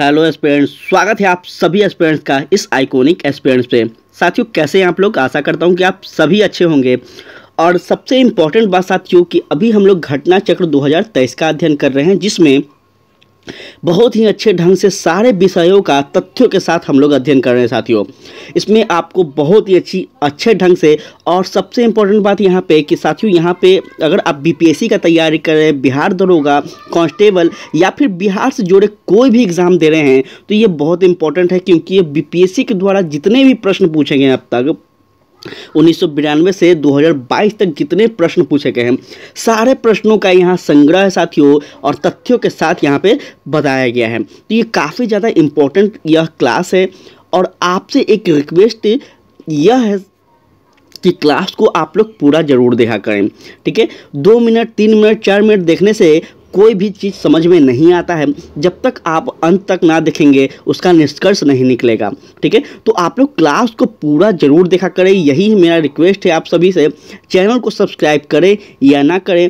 hello aspirants स्वागत है आप सभी एस्पेरेंट्स का इस आइकॉनिक एस्पेरेंट्स पे साथियों कैसे हैं आप लोग आशा करता हूं कि आप सभी अच्छे होंगे और सबसे इम्पॉर्टेंट बात साथियों कि अभी हम लोग घटना चक्र 2023 का अध्ययन कर रहे हैं जिसमें बहुत ही अच्छे ढंग से सारे विषयों का तथ्यों के साथ हम लोग अध्ययन कर रहे हैं साथियों इसमें आपको बहुत ही अच्छी अच्छे ढंग से और सबसे इम्पोर्टेंट बात यहाँ पे कि साथियों यहाँ पे अगर आप बीपीएससी का तैयारी कर रहे हैं बिहार दरोगा कांस्टेबल या फिर बिहार से जुड़े कोई भी एग्ज़ाम दे रहे हैं तो ये बहुत इंपॉर्टेंट है क्योंकि ये बी के द्वारा जितने भी प्रश्न पूछेंगे अब तक उन्नीस से 2022 तक जितने प्रश्न पूछे गए हैं सारे प्रश्नों का यहाँ संग्रह साथियों और तथ्यों के साथ यहाँ पे बताया गया है तो ये काफ़ी ज़्यादा इम्पोर्टेंट यह क्लास है और आपसे एक रिक्वेस्ट यह है कि क्लास को आप लोग पूरा जरूर देखा करें ठीक है दो मिनट तीन मिनट चार मिनट देखने से कोई भी चीज़ समझ में नहीं आता है जब तक आप अंत तक ना देखेंगे उसका निष्कर्ष नहीं निकलेगा ठीक है तो आप लोग क्लास को पूरा जरूर देखा करें यही मेरा रिक्वेस्ट है आप सभी से चैनल को सब्सक्राइब करें या ना करें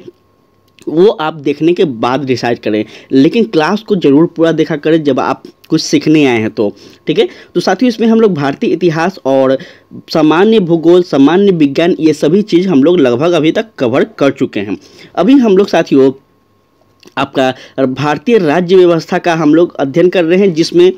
वो आप देखने के बाद डिसाइड करें लेकिन क्लास को ज़रूर पूरा देखा करें जब आप कुछ सीखने आए हैं तो ठीक है तो साथियों इसमें हम लोग भारतीय इतिहास और सामान्य भूगोल सामान्य विज्ञान ये सभी चीज़ हम लोग लगभग अभी तक कवर कर चुके हैं अभी हम लोग साथियों आपका भारतीय राज्य व्यवस्था का हम लोग अध्ययन कर रहे हैं जिसमें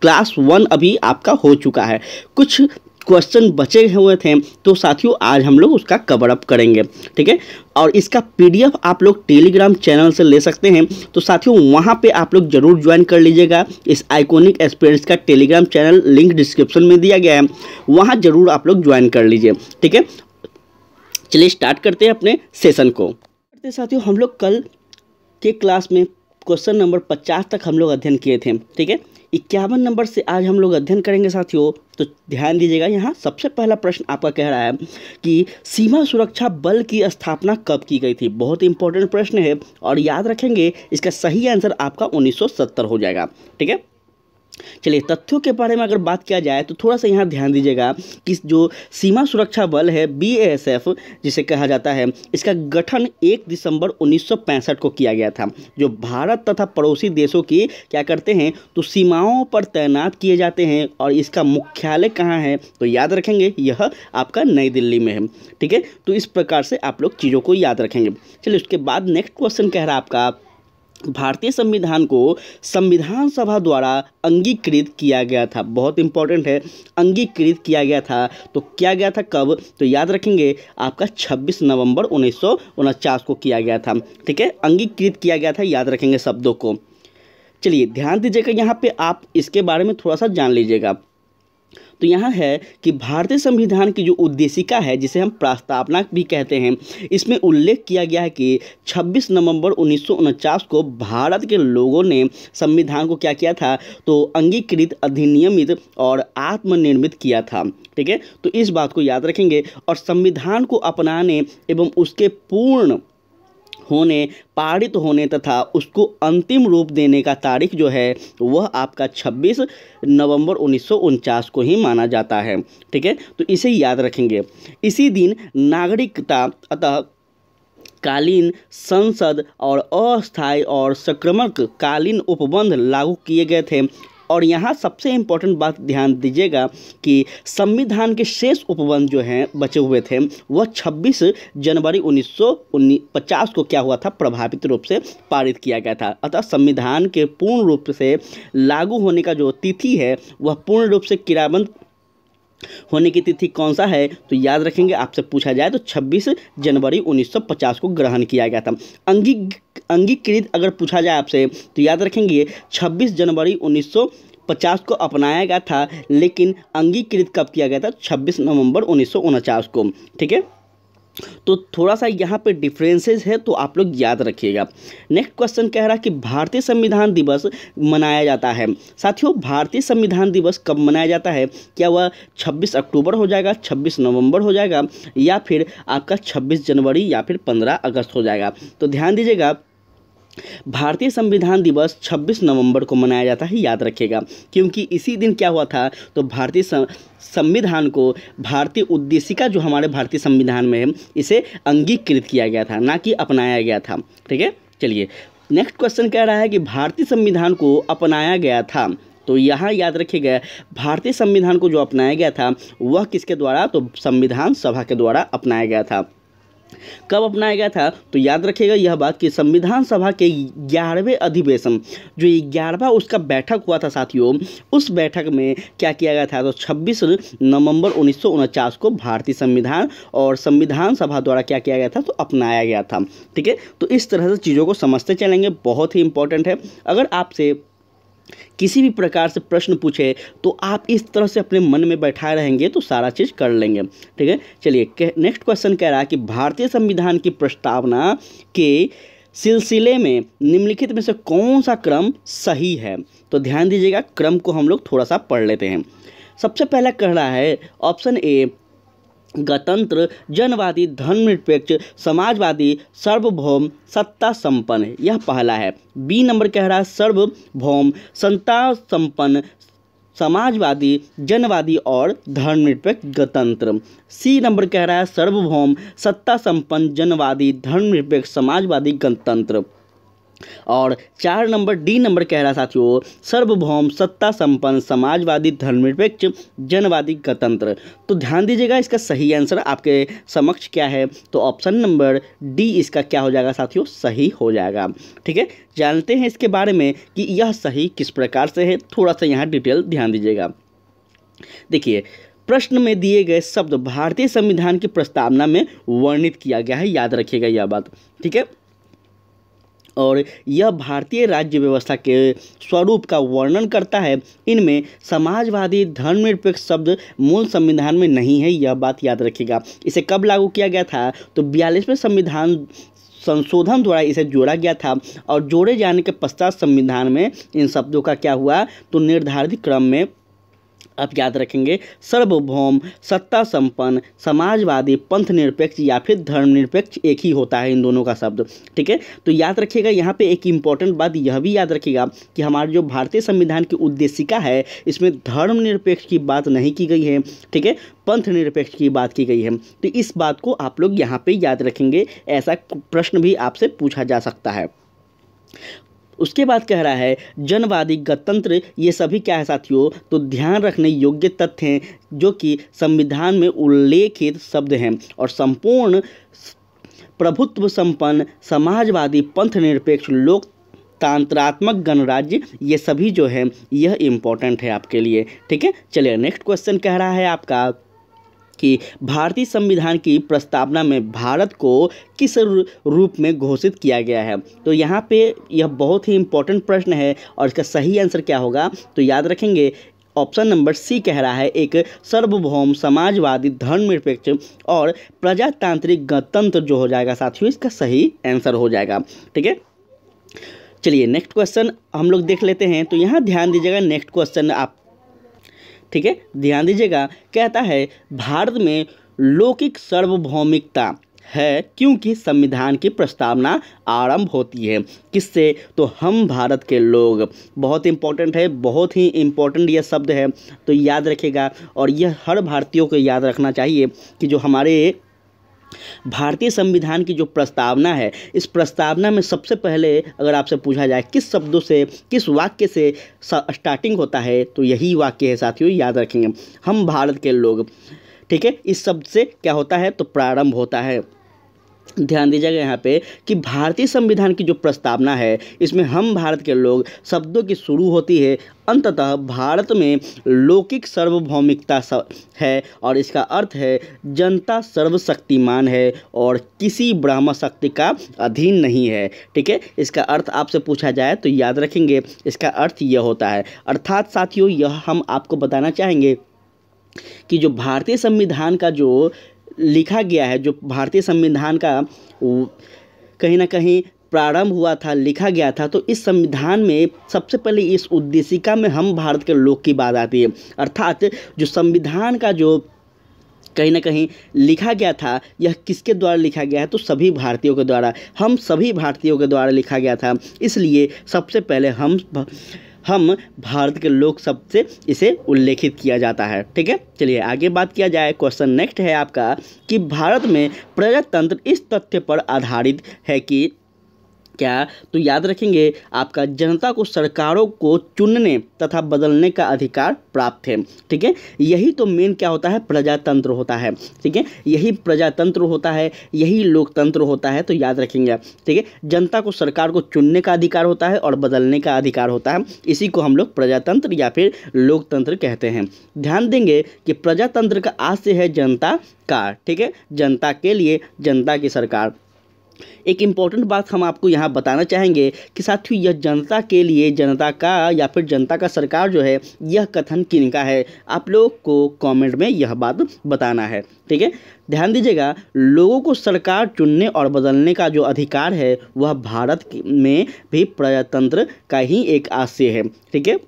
क्लास वन अभी आपका हो चुका है कुछ क्वेश्चन बचे हुए थे तो साथियों आज हम लोग उसका कवर अप करेंगे ठीक है और इसका पीडीएफ आप लोग टेलीग्राम चैनल से ले सकते हैं तो साथियों वहां पे आप लोग जरूर ज्वाइन कर लीजिएगा इस आइकॉनिक एक्सपीरियंस का टेलीग्राम चैनल लिंक डिस्क्रिप्शन में दिया गया है वहाँ जरूर आप लोग ज्वाइन कर लीजिए ठीक है चलिए स्टार्ट करते हैं अपने सेशन को साथियों हम लोग कल के क्लास में क्वेश्चन नंबर पचास तक हम लोग अध्ययन किए थे ठीक है इक्यावन नंबर से आज हम लोग अध्ययन करेंगे साथियों तो ध्यान दीजिएगा यहाँ सबसे पहला प्रश्न आपका कह रहा है कि सीमा सुरक्षा बल की स्थापना कब की गई थी बहुत इंपॉर्टेंट प्रश्न है और याद रखेंगे इसका सही आंसर आपका 1970 हो जाएगा ठीक है चलिए तथ्यों के बारे में अगर बात किया जाए तो थोड़ा सा यहाँ ध्यान दीजिएगा कि जो सीमा सुरक्षा बल है बी जिसे कहा जाता है इसका गठन 1 दिसंबर 1965 को किया गया था जो भारत तथा पड़ोसी देशों की क्या करते हैं तो सीमाओं पर तैनात किए जाते हैं और इसका मुख्यालय कहाँ है तो याद रखेंगे यह आपका नई दिल्ली में है ठीक है तो इस प्रकार से आप लोग चीज़ों को याद रखेंगे चलिए उसके बाद नेक्स्ट क्वेश्चन कह रहा है आपका भारतीय संविधान को संविधान सभा द्वारा अंगीकृत किया गया था बहुत इंपॉर्टेंट है अंगीकृत किया गया था तो किया गया था कब तो याद रखेंगे आपका 26 नवंबर उन्नीस को किया गया था ठीक है अंगीकृत किया गया था याद रखेंगे शब्दों को चलिए ध्यान दीजिएगा यहाँ पे आप इसके बारे में थोड़ा सा जान लीजिएगा तो यहाँ है कि भारतीय संविधान की जो उद्देशिका है जिसे हम प्रस्तावना भी कहते हैं इसमें उल्लेख किया गया है कि 26 नवंबर उन्नीस को भारत के लोगों ने संविधान को क्या किया था तो अंगीकृत अधिनियमित और आत्मनिर्मित किया था ठीक है तो इस बात को याद रखेंगे और संविधान को अपनाने एवं उसके पूर्ण होने पारित होने तथा उसको अंतिम रूप देने का तारीख जो है वह आपका 26 नवंबर उन्नीस को ही माना जाता है ठीक है तो इसे याद रखेंगे इसी दिन नागरिकता अतः कालीन संसद और अस्थायी और संक्रमण कालीन उपबंध लागू किए गए थे और यहाँ सबसे इम्पोर्टेंट बात ध्यान दीजिएगा कि संविधान के शेष उपबंध जो हैं बचे हुए थे वह 26 जनवरी उन्नीस पचास को क्या हुआ था प्रभावित रूप से पारित किया गया था अतः संविधान के पूर्ण रूप से लागू होने का जो तिथि है वह पूर्ण रूप से किराबंद होने की तिथि कौन सा है तो याद रखेंगे आपसे पूछा जाए तो 26 जनवरी 1950 को ग्रहण किया गया था अंगी अंगीकृत अगर पूछा जाए आपसे तो याद रखेंगे 26 जनवरी 1950 को अपनाया गया था लेकिन अंगीकृत कब किया गया था 26 नवंबर उन्नीस को ठीक है तो थोड़ा सा यहाँ पे डिफरेंसेस है तो आप लोग याद रखिएगा नेक्स्ट क्वेश्चन कह रहा है कि भारतीय संविधान दिवस मनाया जाता है साथियों भारतीय संविधान दिवस कब मनाया जाता है क्या वह 26 अक्टूबर हो जाएगा 26 नवंबर हो जाएगा या फिर आपका 26 जनवरी या फिर 15 अगस्त हो जाएगा तो ध्यान दीजिएगा भारतीय संविधान दिवस 26 नवंबर को मनाया जाता है याद रखेगा क्योंकि इसी दिन क्या हुआ था तो भारतीय संविधान को भारतीय उद्देशिका जो हमारे भारतीय संविधान में है इसे अंगीकृत किया गया था ना कि अपनाया गया था ठीक है चलिए नेक्स्ट क्वेश्चन कह रहा है कि भारतीय संविधान को अपनाया गया था तो यहाँ याद रखिएगा भारतीय संविधान को जो अपनाया गया था वह किसके द्वारा तो संविधान सभा के द्वारा अपनाया गया था कब अपनाया गया था तो याद रखिएगा यह बात कि संविधान सभा के ग्यारहवें अधिवेशन जो ग्यारहवा उसका बैठक हुआ था साथियों उस बैठक में क्या किया गया था तो 26 नवंबर उन्नीस को भारतीय संविधान और संविधान सभा द्वारा क्या किया गया था तो अपनाया गया था ठीक है तो इस तरह से चीज़ों को समझते चलेंगे बहुत ही इंपॉर्टेंट है अगर आपसे किसी भी प्रकार से प्रश्न पूछे तो आप इस तरह से अपने मन में बैठाए रहेंगे तो सारा चीज़ कर लेंगे ठीक है चलिए नेक्स्ट क्वेश्चन कह रहा है कि भारतीय संविधान की प्रस्तावना के सिलसिले में निम्नलिखित में से कौन सा क्रम सही है तो ध्यान दीजिएगा क्रम को हम लोग थोड़ा सा पढ़ लेते हैं सबसे पहला कह रहा है ऑप्शन ए गणतंत्र जनवादी धर्मनिरपेक्ष समाजवादी सार्वभौम सत्ता संपन्न यह पहला है बी नंबर कह रहा है सार्वभौम सत्ता संपन्न समाजवादी जनवादी और धर्मनिरपेक्ष गणतंत्र सी नंबर कह रहा है सार्वभौम सत्ता संपन्न जनवादी धर्मनिरपेक्ष समाजवादी गणतंत्र और चार नंबर डी नंबर कह रहा साथियों सर्वभौम सत्ता संपन्न समाजवादी धर्मनिरपेक्ष जनवादी गणतंत्र तो ध्यान दीजिएगा इसका सही आंसर आपके समक्ष क्या है तो ऑप्शन नंबर डी इसका क्या हो जाएगा साथियों सही हो जाएगा ठीक है जानते हैं इसके बारे में कि यह सही किस प्रकार से है थोड़ा सा यहाँ डिटेल ध्यान दीजिएगा देखिए प्रश्न में दिए गए शब्द भारतीय संविधान की प्रस्तावना में वर्णित किया गया है याद रखिएगा यह या बात ठीक है और यह भारतीय राज्य व्यवस्था के स्वरूप का वर्णन करता है इनमें समाजवादी धर्मनिरपेक्ष शब्द मूल संविधान में नहीं है यह बात याद रखिएगा इसे कब लागू किया गया था तो बयालीसवें संविधान संशोधन द्वारा इसे जोड़ा गया था और जोड़े जाने के पश्चात संविधान में इन शब्दों का क्या हुआ तो निर्धारित क्रम में आप याद रखेंगे सर्वभौम सत्ता संपन्न समाजवादी पंथ निरपेक्ष या फिर धर्मनिरपेक्ष एक ही होता है इन दोनों का शब्द ठीक है तो याद रखिएगा यहाँ पे एक इम्पॉर्टेंट बात यह भी याद रखिएगा कि हमारे जो भारतीय संविधान की उद्देशिका है इसमें धर्मनिरपेक्ष की बात नहीं की गई है ठीक है पंथ निरपेक्ष की बात की गई है तो इस बात को आप लोग यहाँ पे याद रखेंगे ऐसा प्रश्न भी आपसे पूछा जा सकता है उसके बाद कह रहा है जनवादी गणतंत्र ये सभी क्या है साथियों तो ध्यान रखने योग्य तथ्य हैं जो कि संविधान में उल्लेखित शब्द हैं और संपूर्ण प्रभुत्व संपन्न समाजवादी पंथ निरपेक्ष लोक तांत्रात्मक गणराज्य ये सभी जो है यह इम्पोर्टेंट है आपके लिए ठीक है चलिए नेक्स्ट क्वेश्चन कह रहा है आपका कि भारतीय संविधान की प्रस्तावना में भारत को किस रूप में घोषित किया गया है तो यहाँ पे यह बहुत ही इंपॉर्टेंट प्रश्न है और इसका सही आंसर क्या होगा तो याद रखेंगे ऑप्शन नंबर सी कह रहा है एक सर्वभौम समाजवादी धर्मनिरपेक्ष और प्रजातांत्रिक गणतंत्र जो हो जाएगा साथियों इसका सही आंसर हो जाएगा ठीक है चलिए नेक्स्ट क्वेश्चन हम लोग देख लेते हैं तो यहाँ ध्यान दीजिएगा नेक्स्ट क्वेश्चन आप ठीक है ध्यान दीजिएगा कहता है भारत में लौकिक सार्वभौमिकता है क्योंकि संविधान की प्रस्तावना आरंभ होती है किससे तो हम भारत के लोग बहुत इम्पोर्टेंट है बहुत ही इम्पोर्टेंट यह शब्द है तो याद रखेगा और यह हर भारतीयों को याद रखना चाहिए कि जो हमारे भारतीय संविधान की जो प्रस्तावना है इस प्रस्तावना में सबसे पहले अगर आपसे पूछा जाए किस शब्दों से किस वाक्य से स्टार्टिंग होता है तो यही वाक्य है साथियों याद रखेंगे हम भारत के लोग ठीक है इस शब्द से क्या होता है तो प्रारंभ होता है ध्यान दीजिएगा यहाँ पे कि भारतीय संविधान की जो प्रस्तावना है इसमें हम भारत के लोग शब्दों की शुरू होती है अंततः भारत में लौकिक सार्वभौमिकता है और इसका अर्थ है जनता सर्वशक्तिमान है और किसी ब्राह्मण शक्ति का अधीन नहीं है ठीक है इसका अर्थ आपसे पूछा जाए तो याद रखेंगे इसका अर्थ यह होता है अर्थात साथियों यह हम आपको बताना चाहेंगे कि जो भारतीय संविधान का जो लिखा गया है जो भारतीय संविधान का कहीं ना कहीं प्रारंभ हुआ था लिखा गया था तो इस संविधान में सबसे पहले इस उद्देशिका में हम भारत के लोग की बात आती है अर्थात जो संविधान का जो कहीं ना कहीं लिखा गया था यह किसके द्वारा लिखा गया है तो सभी भारतीयों के द्वारा हम सभी भारतीयों के द्वारा लिखा गया था इसलिए सबसे पहले हम हम भारत के लोक शब्द से इसे उल्लेखित किया जाता है ठीक है चलिए आगे बात किया जाए क्वेश्चन नेक्स्ट है आपका कि भारत में प्रजातंत्र इस तथ्य पर आधारित है कि क्या तो याद रखेंगे आपका जनता को सरकारों को चुनने तथा बदलने का अधिकार प्राप्त है ठीक है यही तो मेन क्या होता है प्रजातंत्र होता है ठीक है यही प्रजातंत्र होता है यही लोकतंत्र होता है तो याद रखेंगे ठीक है जनता को सरकार को चुनने का अधिकार होता है और बदलने का अधिकार होता है इसी को हम लोग प्रजातंत्र या फिर लोकतंत्र कहते हैं ध्यान देंगे कि प्रजातंत्र का आशय है जनता का ठीक है जनता के लिए जनता की सरकार एक इम्पॉर्टेंट बात हम आपको यहाँ बताना चाहेंगे कि साथियों यह जनता के लिए जनता का या फिर जनता का सरकार जो है यह कथन किन का है आप लोग को कमेंट में यह बात बताना है ठीक है ध्यान दीजिएगा लोगों को सरकार चुनने और बदलने का जो अधिकार है वह भारत में भी प्रजातंत्र का ही एक आशय है ठीक है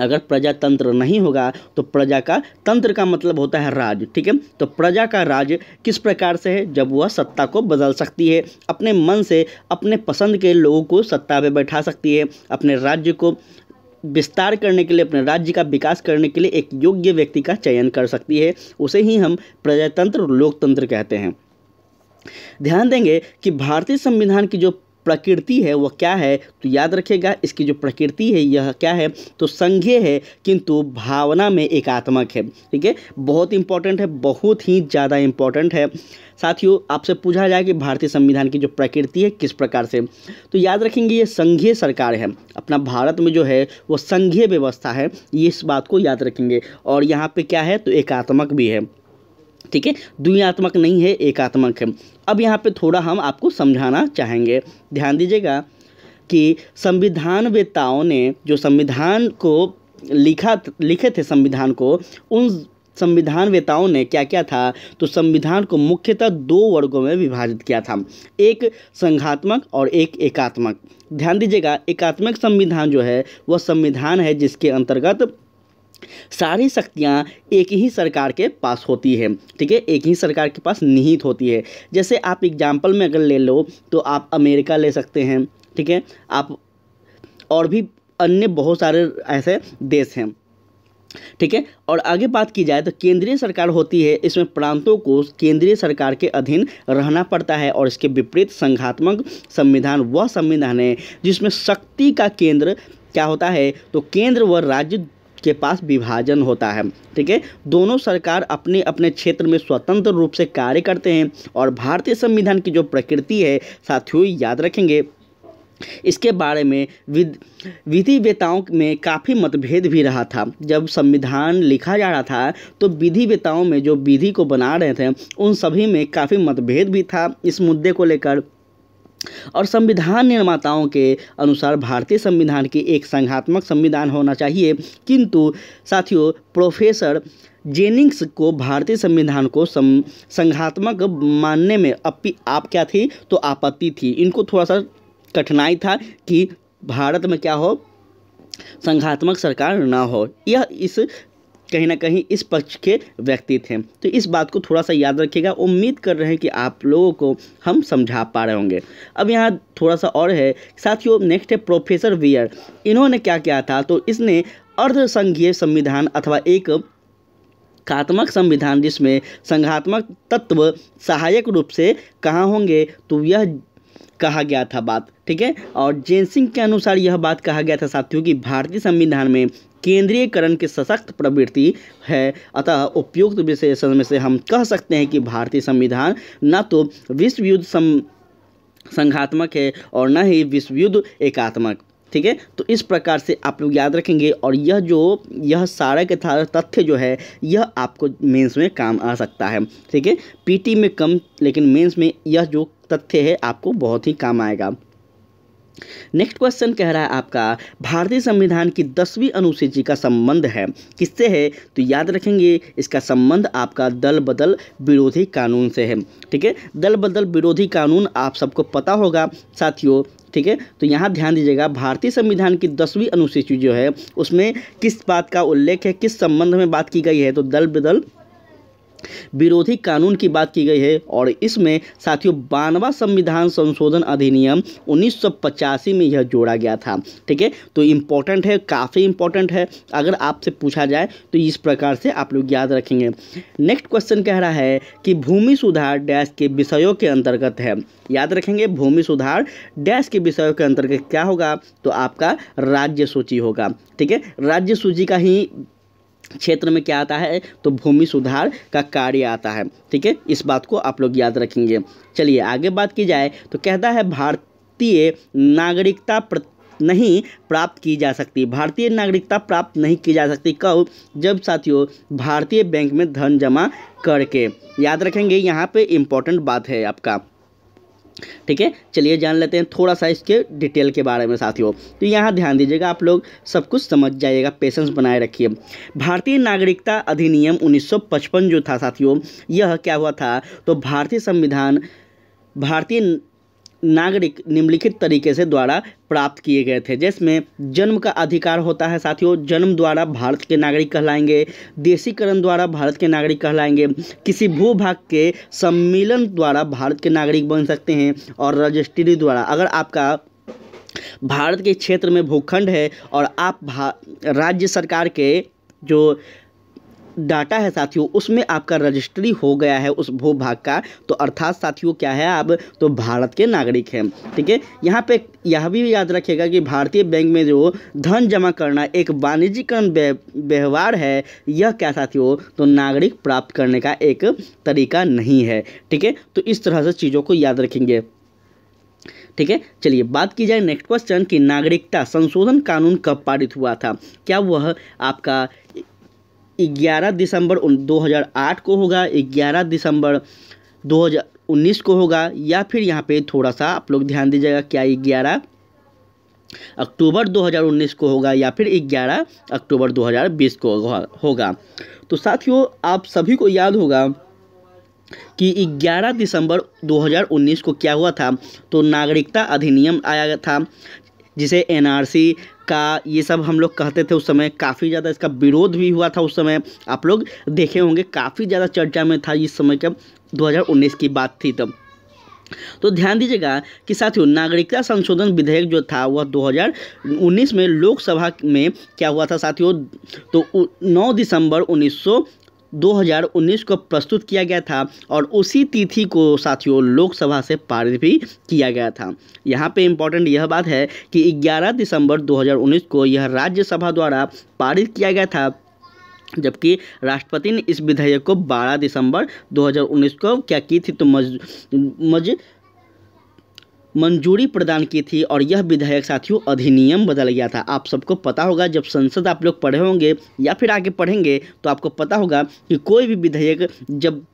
अगर प्रजातंत्र नहीं होगा तो प्रजा का तंत्र का मतलब होता है राज ठीक है तो प्रजा का राज किस प्रकार से है जब वह सत्ता को बदल सकती है अपने मन से अपने पसंद के लोगों को सत्ता में बैठा सकती है अपने राज्य को विस्तार करने के लिए अपने राज्य का विकास करने के लिए एक योग्य व्यक्ति का चयन कर सकती है उसे ही हम प्रजातंत्र लोकतंत्र कहते हैं ध्यान देंगे कि भारतीय संविधान की जो प्रकृति है वह क्या है तो याद रखेगा इसकी जो प्रकृति है यह क्या है तो संज्ञ है किंतु भावना में एकात्मक है ठीक है बहुत इंपॉर्टेंट है बहुत ही ज़्यादा इंपॉर्टेंट है साथियों आपसे पूछा जाए कि भारतीय संविधान की जो प्रकृति है किस प्रकार से तो याद रखेंगे ये संघीय सरकार है अपना भारत में जो है वो संघीय व्यवस्था है ये इस बात को याद रखेंगे और यहाँ पे क्या है तो एकात्मक भी है ठीक है द्वियात्मक नहीं है एकात्मक है अब यहाँ पे थोड़ा हम आपको समझाना चाहेंगे ध्यान दीजिएगा कि संविधान वेताओं ने जो संविधान को लिखा लिखे थे संविधान को उन संविधान वेताओं ने क्या क्या था तो संविधान को मुख्यतः दो वर्गों में विभाजित किया था एक संघात्मक और एक एकात्मक ध्यान दीजिएगा एकात्मक संविधान जो है वह संविधान है जिसके अंतर्गत सारी शक्तियाँ एक ही सरकार के पास होती है ठीक है एक ही सरकार के पास निहित होती है जैसे आप एग्जाम्पल में अगर ले लो तो आप अमेरिका ले सकते हैं ठीक है आप और भी अन्य बहुत सारे ऐसे देश हैं ठीक है और आगे बात की जाए तो केंद्रीय सरकार होती है इसमें प्रांतों को केंद्रीय सरकार के अधीन रहना पड़ता है और इसके विपरीत संघात्मक संविधान वह संविधान है जिसमें शक्ति का केंद्र क्या होता है तो केंद्र व राज्य के पास विभाजन होता है ठीक है दोनों सरकार अपने अपने क्षेत्र में स्वतंत्र रूप से कार्य करते हैं और भारतीय संविधान की जो प्रकृति है साथियों याद रखेंगे इसके बारे में विधि विधिवेताओं में काफ़ी मतभेद भी रहा था जब संविधान लिखा जा रहा था तो विधिवेताओं में जो विधि को बना रहे थे उन सभी में काफ़ी मतभेद भी था इस मुद्दे को लेकर और संविधान निर्माताओं के अनुसार भारतीय संविधान की एक संघात्मक संविधान होना चाहिए किंतु साथियों प्रोफेसर जेनिंग्स को भारतीय संविधान को संघात्मक मानने में अपी आप क्या थी तो आपत्ति थी इनको थोड़ा सा कठिनाई था कि भारत में क्या हो संघात्मक सरकार ना हो यह इस कहीं ना कहीं इस पक्ष के व्यक्ति थे तो इस बात को थोड़ा सा याद रखिएगा उम्मीद कर रहे हैं कि आप लोगों को हम समझा पा रहे होंगे अब यहाँ थोड़ा सा और है साथियों नेक्स्ट है प्रोफेसर वियर इन्होंने क्या किया था तो इसने अर्धसंघीय संविधान अथवा एक कात्मक संविधान जिसमें संघात्मक तत्व सहायक रूप से कहाँ होंगे तो यह कहा गया था बात ठीक है और जेनसिंग के अनुसार यह बात कहा गया था साथियों कि भारतीय संविधान में केंद्रीयकरण की सशक्त प्रवृत्ति है अतः उपयुक्त विशेषण में से हम कह सकते हैं कि भारतीय संविधान न तो विश्व युद्ध संघात्मक है और न ही विश्व युद्ध एकात्मक ठीक है तो इस प्रकार से आप लोग याद रखेंगे और यह जो यह सारा के सारा तथ्य जो है यह आपको मेंस में काम आ सकता है ठीक है पीटी में कम लेकिन मेंस में यह जो तथ्य है आपको बहुत ही काम आएगा नेक्स्ट क्वेश्चन कह रहा है आपका भारतीय संविधान की दसवीं अनुसूची का संबंध है किससे है तो याद रखेंगे इसका संबंध आपका दल बदल विरोधी कानून से है ठीक है दल बदल विरोधी कानून आप सबको पता होगा साथियों ठीक है तो यहाँ ध्यान दीजिएगा भारतीय संविधान की दसवीं अनुसूची जो है उसमें किस बात का उल्लेख है किस संबंध में बात की गई है तो दल बदल विरोधी कानून की बात की गई है और इसमें साथियों बानवा संविधान संशोधन अधिनियम उन्नीस में यह जोड़ा गया था ठीक है तो इम्पोर्टेंट है काफ़ी इम्पोर्टेंट है अगर आपसे पूछा जाए तो इस प्रकार से आप लोग याद रखेंगे नेक्स्ट क्वेश्चन कह रहा है कि भूमि सुधार डैश के विषयों के अंतर्गत है याद रखेंगे भूमि सुधार डैश के विषयों के अंतर्गत क्या होगा तो आपका राज्य सूची होगा ठीक है राज्य सूची का ही क्षेत्र में क्या आता है तो भूमि सुधार का कार्य आता है ठीक है इस बात को आप लोग याद रखेंगे चलिए आगे बात की जाए तो कहता है भारतीय नागरिकता प्र नहीं प्राप्त की जा सकती भारतीय नागरिकता प्राप्त नहीं की जा सकती कब जब साथियों भारतीय बैंक में धन जमा करके याद रखेंगे यहाँ पे इम्पोर्टेंट बात है आपका ठीक है चलिए जान लेते हैं थोड़ा सा इसके डिटेल के बारे में साथियों तो यहाँ ध्यान दीजिएगा आप लोग सब कुछ समझ जाइएगा पेशेंस बनाए रखिए भारतीय नागरिकता अधिनियम 1955 जो था साथियों यह क्या हुआ था तो भारतीय संविधान भारतीय नागरिक निम्नलिखित तरीके से द्वारा प्राप्त किए गए थे जिसमें जन्म का अधिकार होता है साथियों जन्म द्वारा भारत के नागरिक कहलाएंगे देशीकरण द्वारा भारत के नागरिक कहलाएंगे किसी भूभाग के सम्मेलन द्वारा भारत के नागरिक बन सकते हैं और रजिस्ट्री द्वारा अगर आपका भारत के क्षेत्र में भूखंड है और आप राज्य सरकार के जो डाटा है साथियों उसमें आपका रजिस्ट्री हो गया है उस भू भाग का तो अर्थात साथियों क्या है आप तो भारत के नागरिक हैं ठीक है यहाँ पे यह भी याद रखिएगा कि भारतीय बैंक में जो धन जमा करना एक वाणिज्यकरण व्यवहार है यह क्या साथियों तो नागरिक प्राप्त करने का एक तरीका नहीं है ठीक है तो इस तरह से चीज़ों को याद रखेंगे ठीक है चलिए बात की जाए नेक्स्ट क्वेश्चन कि नागरिकता संशोधन कानून कब पारित हुआ था क्या वह आपका ग्यारह दिसंबर दो हज़ार आठ को होगा ग्यारह दिसंबर दो हज़ार उन्नीस को होगा या फिर यहाँ पे थोड़ा सा आप लोग ध्यान दीजिएगा क्या ग्यारह अक्टूबर 2019 को होगा या फिर 11 अक्टूबर 2020 को होगा तो साथियों आप सभी को याद होगा कि 11 दिसंबर 2019 को क्या हुआ था तो नागरिकता अधिनियम आया था जिसे एनआरसी का ये सब हम लोग कहते थे उस समय काफ़ी ज़्यादा इसका विरोध भी हुआ था उस समय आप लोग देखे होंगे काफ़ी ज़्यादा चर्चा में था इस समय जब 2019 की बात थी तब तो ध्यान दीजिएगा कि साथियों नागरिकता संशोधन विधेयक जो था वह 2019 में लोकसभा में क्या हुआ था साथियों तो 9 दिसंबर उन्नीस 2019 को प्रस्तुत किया गया था और उसी तिथि को साथियों लोकसभा से पारित भी किया गया था यहाँ पे इम्पोर्टेंट यह बात है कि 11 दिसंबर 2019 को यह राज्यसभा द्वारा पारित किया गया था जबकि राष्ट्रपति ने इस विधेयक को 12 दिसंबर 2019 को क्या की थी तो मज मज मंजूरी प्रदान की थी और यह विधेयक साथियों अधिनियम बदल गया था आप सबको पता होगा जब संसद आप लोग पढ़े होंगे या फिर आगे पढ़ेंगे तो आपको पता होगा कि कोई भी विधेयक जब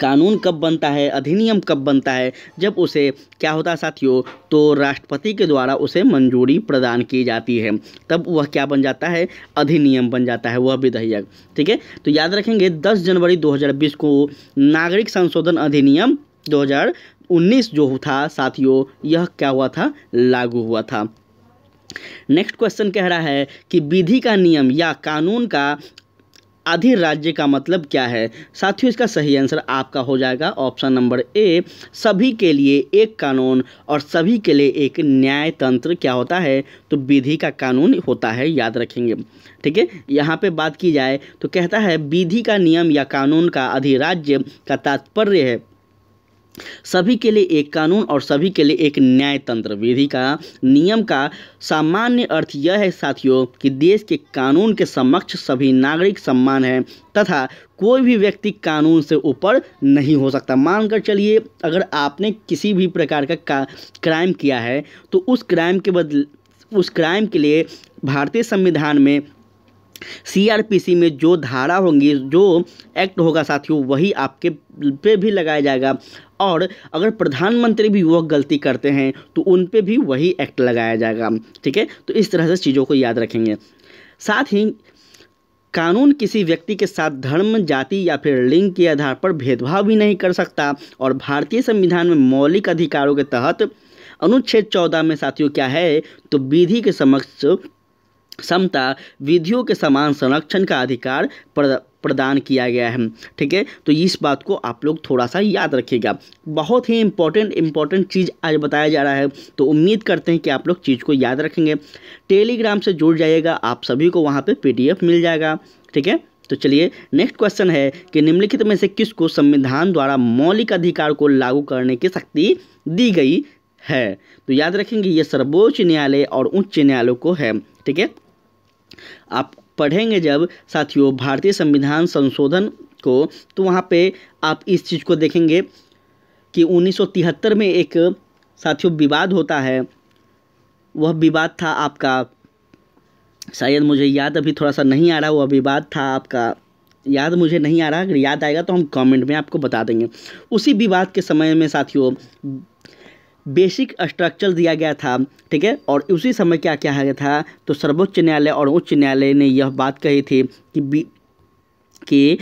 कानून कब बनता है अधिनियम कब बनता है जब उसे क्या होता है साथियों तो राष्ट्रपति के द्वारा उसे मंजूरी प्रदान की जाती है तब वह क्या बन जाता है अधिनियम बन जाता है वह विधेयक ठीक है तो याद रखेंगे 10 जनवरी 2020 को नागरिक संशोधन अधिनियम उन्नीस जो था साथियों यह क्या हुआ था लागू हुआ था नेक्स्ट क्वेश्चन कह रहा है कि विधि का नियम या कानून का अधिर राज्य का मतलब क्या है साथियों इसका सही आंसर आपका हो जाएगा ऑप्शन नंबर ए सभी के लिए एक कानून और सभी के लिए एक न्याय तंत्र क्या होता है तो विधि का कानून होता है याद रखेंगे ठीक है यहाँ पे बात की जाए तो कहता है विधि का नियम या कानून का अधिराज्य का तात्पर्य है सभी के लिए एक कानून और सभी के लिए एक न्याय तंत्र विधि का नियम का सामान्य अर्थ यह है साथियों कि देश के कानून के समक्ष सभी नागरिक सम्मान है तथा कोई भी व्यक्ति कानून से ऊपर नहीं हो सकता मानकर चलिए अगर आपने किसी भी प्रकार का, का क्राइम किया है तो उस क्राइम के बदल उस क्राइम के लिए भारतीय संविधान में सीआरपीसी में जो धारा होंगी जो एक्ट होगा साथियों वही आपके पे भी लगाया जाएगा और अगर प्रधानमंत्री भी वह गलती करते हैं तो उन पर भी वही एक्ट लगाया जाएगा ठीक है तो इस तरह से चीज़ों को याद रखेंगे साथ ही कानून किसी व्यक्ति के साथ धर्म जाति या फिर लिंग के आधार पर भेदभाव भी नहीं कर सकता और भारतीय संविधान में मौलिक अधिकारों के तहत अनुच्छेद चौदह में साथियों क्या है तो विधि के समक्ष समता विधियों के समान संरक्षण का अधिकार प्रदान किया गया है ठीक है तो इस बात को आप लोग थोड़ा सा याद रखिएगा बहुत ही इंपॉर्टेंट इंपॉर्टेंट चीज़ आज बताया जा रहा है तो उम्मीद करते हैं कि आप लोग चीज़ को याद रखेंगे टेलीग्राम से जुड़ जाइएगा आप सभी को वहाँ पे पीडीएफ मिल जाएगा ठीक है तो चलिए नेक्स्ट क्वेश्चन है कि निम्नलिखित में से किसको संविधान द्वारा मौलिक अधिकार को लागू करने की शक्ति दी गई है तो याद रखेंगे ये सर्वोच्च न्यायालय और उच्च न्यायालय को है ठीक है आप पढ़ेंगे जब साथियों भारतीय संविधान संशोधन को तो वहाँ पे आप इस चीज़ को देखेंगे कि 1973 में एक साथियों विवाद होता है वह विवाद था आपका शायद मुझे याद अभी थोड़ा सा नहीं आ रहा वह विवाद था आपका याद मुझे नहीं आ रहा अगर याद आएगा तो हम कमेंट में आपको बता देंगे उसी विवाद के समय में साथियों बेसिक स्ट्रक्चर दिया गया था ठीक है और उसी समय क्या क्या गया था तो सर्वोच्च न्यायालय और उच्च न्यायालय ने यह बात कही थी कि कि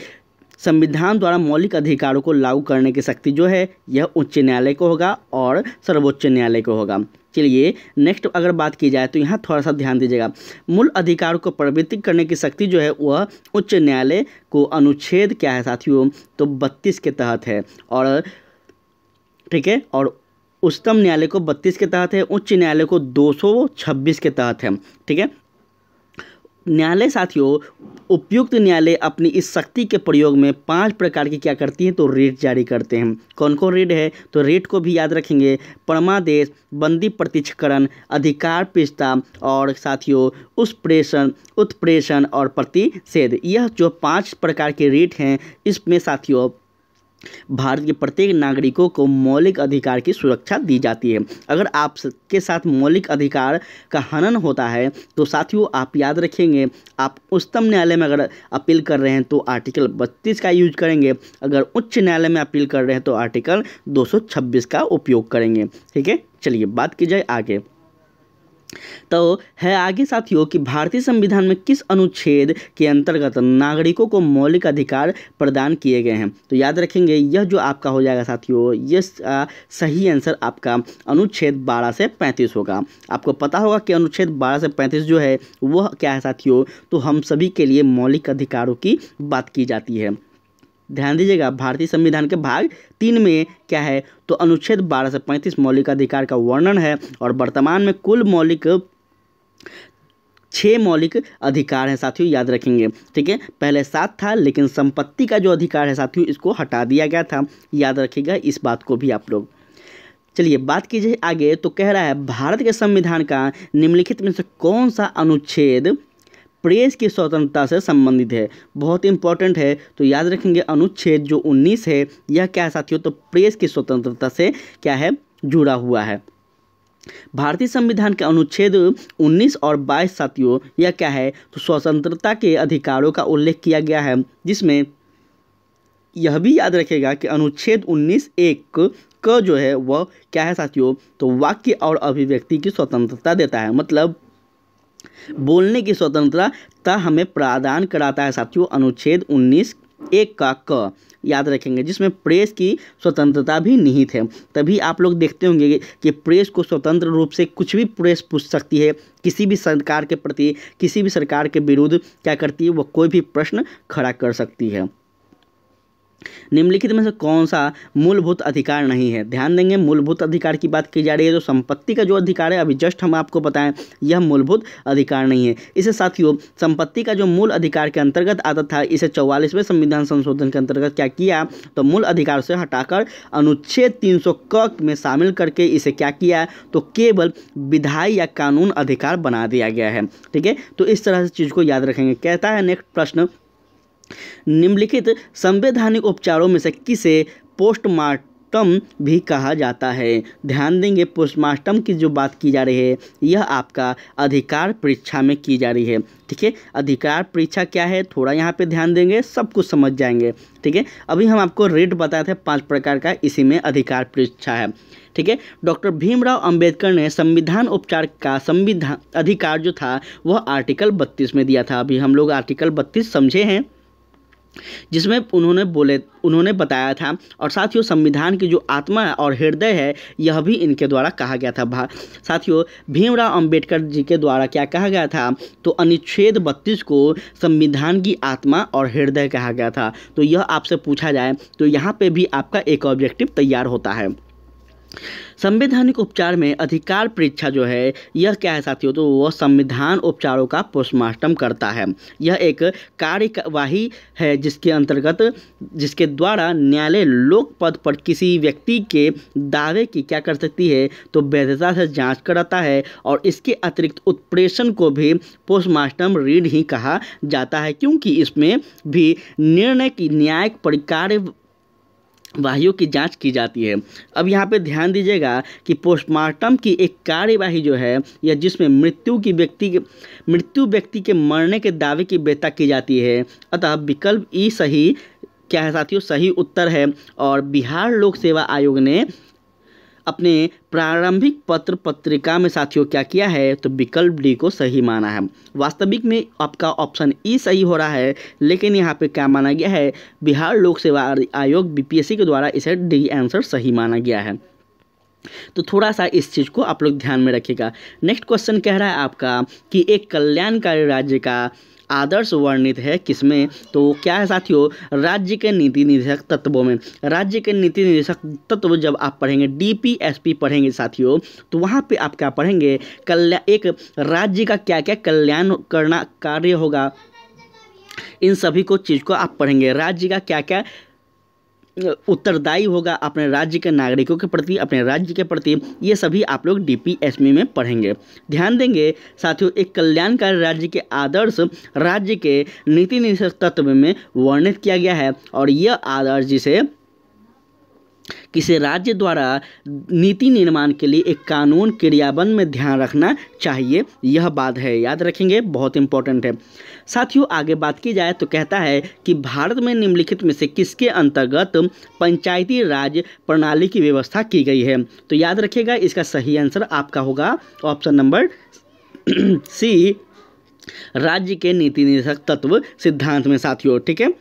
संविधान द्वारा मौलिक अधिकारों को लागू करने की शक्ति जो है यह उच्च न्यायालय को होगा और सर्वोच्च न्यायालय को होगा चलिए नेक्स्ट अगर बात की जाए तो यहाँ थोड़ा सा ध्यान दीजिएगा मूल अधिकार को प्रवृत्ति करने की शक्ति जो है वह उच्च न्यायालय को अनुच्छेद क्या है साथियों तो बत्तीस के तहत है और ठीक है और उच्चतम न्यायालय को बत्तीस के तहत है उच्च न्यायालय को दो सौ छब्बीस के तहत है ठीक है न्यायालय साथियों उपयुक्त न्यायालय अपनी इस शक्ति के प्रयोग में पांच प्रकार की क्या करती हैं तो रेट जारी करते हैं कौन कौन रेट है तो रेट को भी याद रखेंगे परमादेश बंदी प्रतिष्ठकरण अधिकार पिछता और साथियों उत्प्रेषण उत्प्रेषण और प्रतिषेध यह जो पांच प्रकार के रेट हैं इसमें साथियों भारत के प्रत्येक नागरिकों को मौलिक अधिकार की सुरक्षा दी जाती है अगर आपके साथ मौलिक अधिकार का हनन होता है तो साथियों आप याद रखेंगे आप उच्चतम न्यायालय में अगर अपील कर रहे हैं तो आर्टिकल 32 का यूज करेंगे अगर उच्च न्यायालय में अपील कर रहे हैं तो आर्टिकल 226 का उपयोग करेंगे ठीक है चलिए बात की जाए आगे तो है आगे साथियों कि भारतीय संविधान में किस अनुच्छेद के अंतर्गत नागरिकों को मौलिक अधिकार प्रदान किए गए हैं तो याद रखेंगे यह जो आपका हो जाएगा साथियों यह सही आंसर आपका अनुच्छेद बारह से पैंतीस होगा आपको पता होगा कि अनुच्छेद बारह से पैंतीस जो है वह क्या है साथियों तो हम सभी के लिए मौलिक अधिकारों की बात की जाती है ध्यान दीजिएगा भारतीय संविधान के भाग तीन में क्या है तो अनुच्छेद बारह से पैंतीस मौलिक अधिकार का वर्णन है और वर्तमान में कुल मौलिक छः मौलिक अधिकार हैं साथियों याद रखेंगे ठीक है पहले सात था लेकिन संपत्ति का जो अधिकार है साथियों इसको हटा दिया गया था याद रखिएगा इस बात को भी आप लोग चलिए बात कीजिए आगे तो कह रहा है भारत के संविधान का निम्नलिखित में से कौन सा अनुच्छेद प्रेस की स्वतंत्रता से संबंधित है बहुत इंपॉर्टेंट है तो याद रखेंगे अनुच्छेद जो 19 है यह क्या है साथियों तो प्रेस की स्वतंत्रता से क्या है जुड़ा हुआ है भारतीय संविधान के अनुच्छेद 19 और 22 साथियों यह क्या है तो स्वतंत्रता के अधिकारों का उल्लेख किया गया है जिसमें यह भी याद रखेगा कि अनुच्छेद 19 एक क जो है वह क्या है साथियों तो वाक्य और अभिव्यक्ति की स्वतंत्रता देता है मतलब बोलने की स्वतंत्रता हमें प्रदान कराता है साथियों अनुच्छेद 19 एक का क याद रखेंगे जिसमें प्रेस की स्वतंत्रता भी निहित है तभी आप लोग देखते होंगे कि प्रेस को स्वतंत्र रूप से कुछ भी प्रेस पूछ सकती है किसी भी सरकार के प्रति किसी भी सरकार के विरुद्ध क्या करती है वह कोई भी प्रश्न खड़ा कर सकती है निम्नलिखित में से कौन सा मूलभूत अधिकार नहीं है ध्यान देंगे मूलभूत अधिकार की बात की जा रही है जो संपत्ति का जो अधिकार है अभी जस्ट हम आपको बताएं यह मूलभूत अधिकार नहीं है इसे साथियों संपत्ति का जो मूल अधिकार के अंतर्गत आता था इसे चौवालीसवें संविधान संशोधन के अंतर्गत क्या किया तो मूल अधिकार से हटाकर अनुच्छेद तीन क में शामिल करके इसे क्या किया तो केवल विधायी या कानून अधिकार बना दिया गया है ठीक है तो इस तरह से चीज़ को याद रखेंगे कहता है नेक्स्ट प्रश्न निम्नलिखित संवैधानिक उपचारों में से किसे पोस्टमार्ट पोस्टमार्टम भी कहा जाता है ध्यान देंगे पोस्टमार्टम की जो बात की जा रही है यह आपका अधिकार परीक्षा में की जा रही है ठीक है अधिकार परीक्षा क्या है थोड़ा यहाँ पे ध्यान देंगे सब कुछ समझ जाएंगे ठीक है अभी हम आपको रेट बताए थे पांच प्रकार का इसी में अधिकार परीक्षा है ठीक है डॉक्टर भीमराव अंबेडकर ने संविधान उपचार का संविधान अधिकार जो था वह आर्टिकल बत्तीस में दिया था अभी हम लोग आर्टिकल बत्तीस समझे हैं जिसमें उन्होंने बोले उन्होंने बताया था और साथियों संविधान की जो आत्मा और हृदय है यह भी इनके द्वारा कहा गया था साथियों भीमराव अंबेडकर जी के द्वारा क्या कहा गया था तो अनुच्छेद बत्तीस को संविधान की आत्मा और हृदय कहा गया था तो यह आपसे पूछा जाए तो यहाँ पे भी आपका एक ऑब्जेक्टिव तैयार होता है संवैधानिक उपचार में अधिकार परीक्षा जो है यह क्या है साथियों तो वह संविधान उपचारों का पोस्टमार्टम करता है यह एक कार्यवाही है जिसके अंतर्गत जिसके द्वारा न्यायालय लोक पद पर किसी व्यक्ति के दावे की क्या कर सकती है तो वैधता से जांच कराता है और इसके अतिरिक्त उत्प्रेषण को भी पोस्टमार्टम रीड ही कहा जाता है क्योंकि इसमें भी निर्णय की न्यायिक परिकार्य वाहियों की जांच की जाती है अब यहाँ पे ध्यान दीजिएगा कि पोस्टमार्टम की एक कार्यवाही जो है या जिसमें मृत्यु की व्यक्ति मृत्यु व्यक्ति के मरने के दावे की बेता की जाती है अतः विकल्प ई सही क्या है साथियों सही उत्तर है और बिहार लोक सेवा आयोग ने अपने प्रारंभिक पत्र पत्रिका में साथियों क्या किया है तो विकल्प डी को सही माना है वास्तविक में आपका ऑप्शन ई सही हो रहा है लेकिन यहाँ पे क्या माना गया है बिहार लोक सेवा आयोग बीपीएससी के द्वारा इसे डी आंसर सही माना गया है तो थोड़ा सा इस चीज़ को आप लोग ध्यान में रखिएगा नेक्स्ट क्वेश्चन कह रहा है आपका कि एक कल्याणकारी राज्य का आदर्श वर्णित है किसमें तो क्या है साथियों राज्य के नीति निदेशक तत्वों में राज्य के नीति निदेशक तत्व जब आप पढ़ेंगे डीपीएसपी पढ़ेंगे साथियों तो वहाँ पे आप क्या पढ़ेंगे कल्याण एक राज्य का क्या क्या कल्याण करना कार्य होगा इन सभी को चीज़ को आप पढ़ेंगे राज्य का क्या क्या उत्तरदायी होगा अपने राज्य के नागरिकों के प्रति अपने राज्य के प्रति ये सभी आप लोग डीपीएसपी में पढ़ेंगे ध्यान देंगे साथियों एक कल्याणकारी राज्य के आदर्श राज्य के नीति निषेध तत्व में वर्णित किया गया है और यह आदर्श जिसे किसी राज्य द्वारा नीति निर्माण के लिए एक कानून क्रियाबंध में ध्यान रखना चाहिए यह बात है याद रखेंगे बहुत इंपॉर्टेंट है साथियों आगे बात की जाए तो कहता है कि भारत में निम्नलिखित में से किसके अंतर्गत पंचायती राज प्रणाली की व्यवस्था की गई है तो याद रखिएगा इसका सही आंसर आपका होगा ऑप्शन नंबर सी राज्य के नीति निर्देशक तत्व सिद्धांत में साथियों ठीक है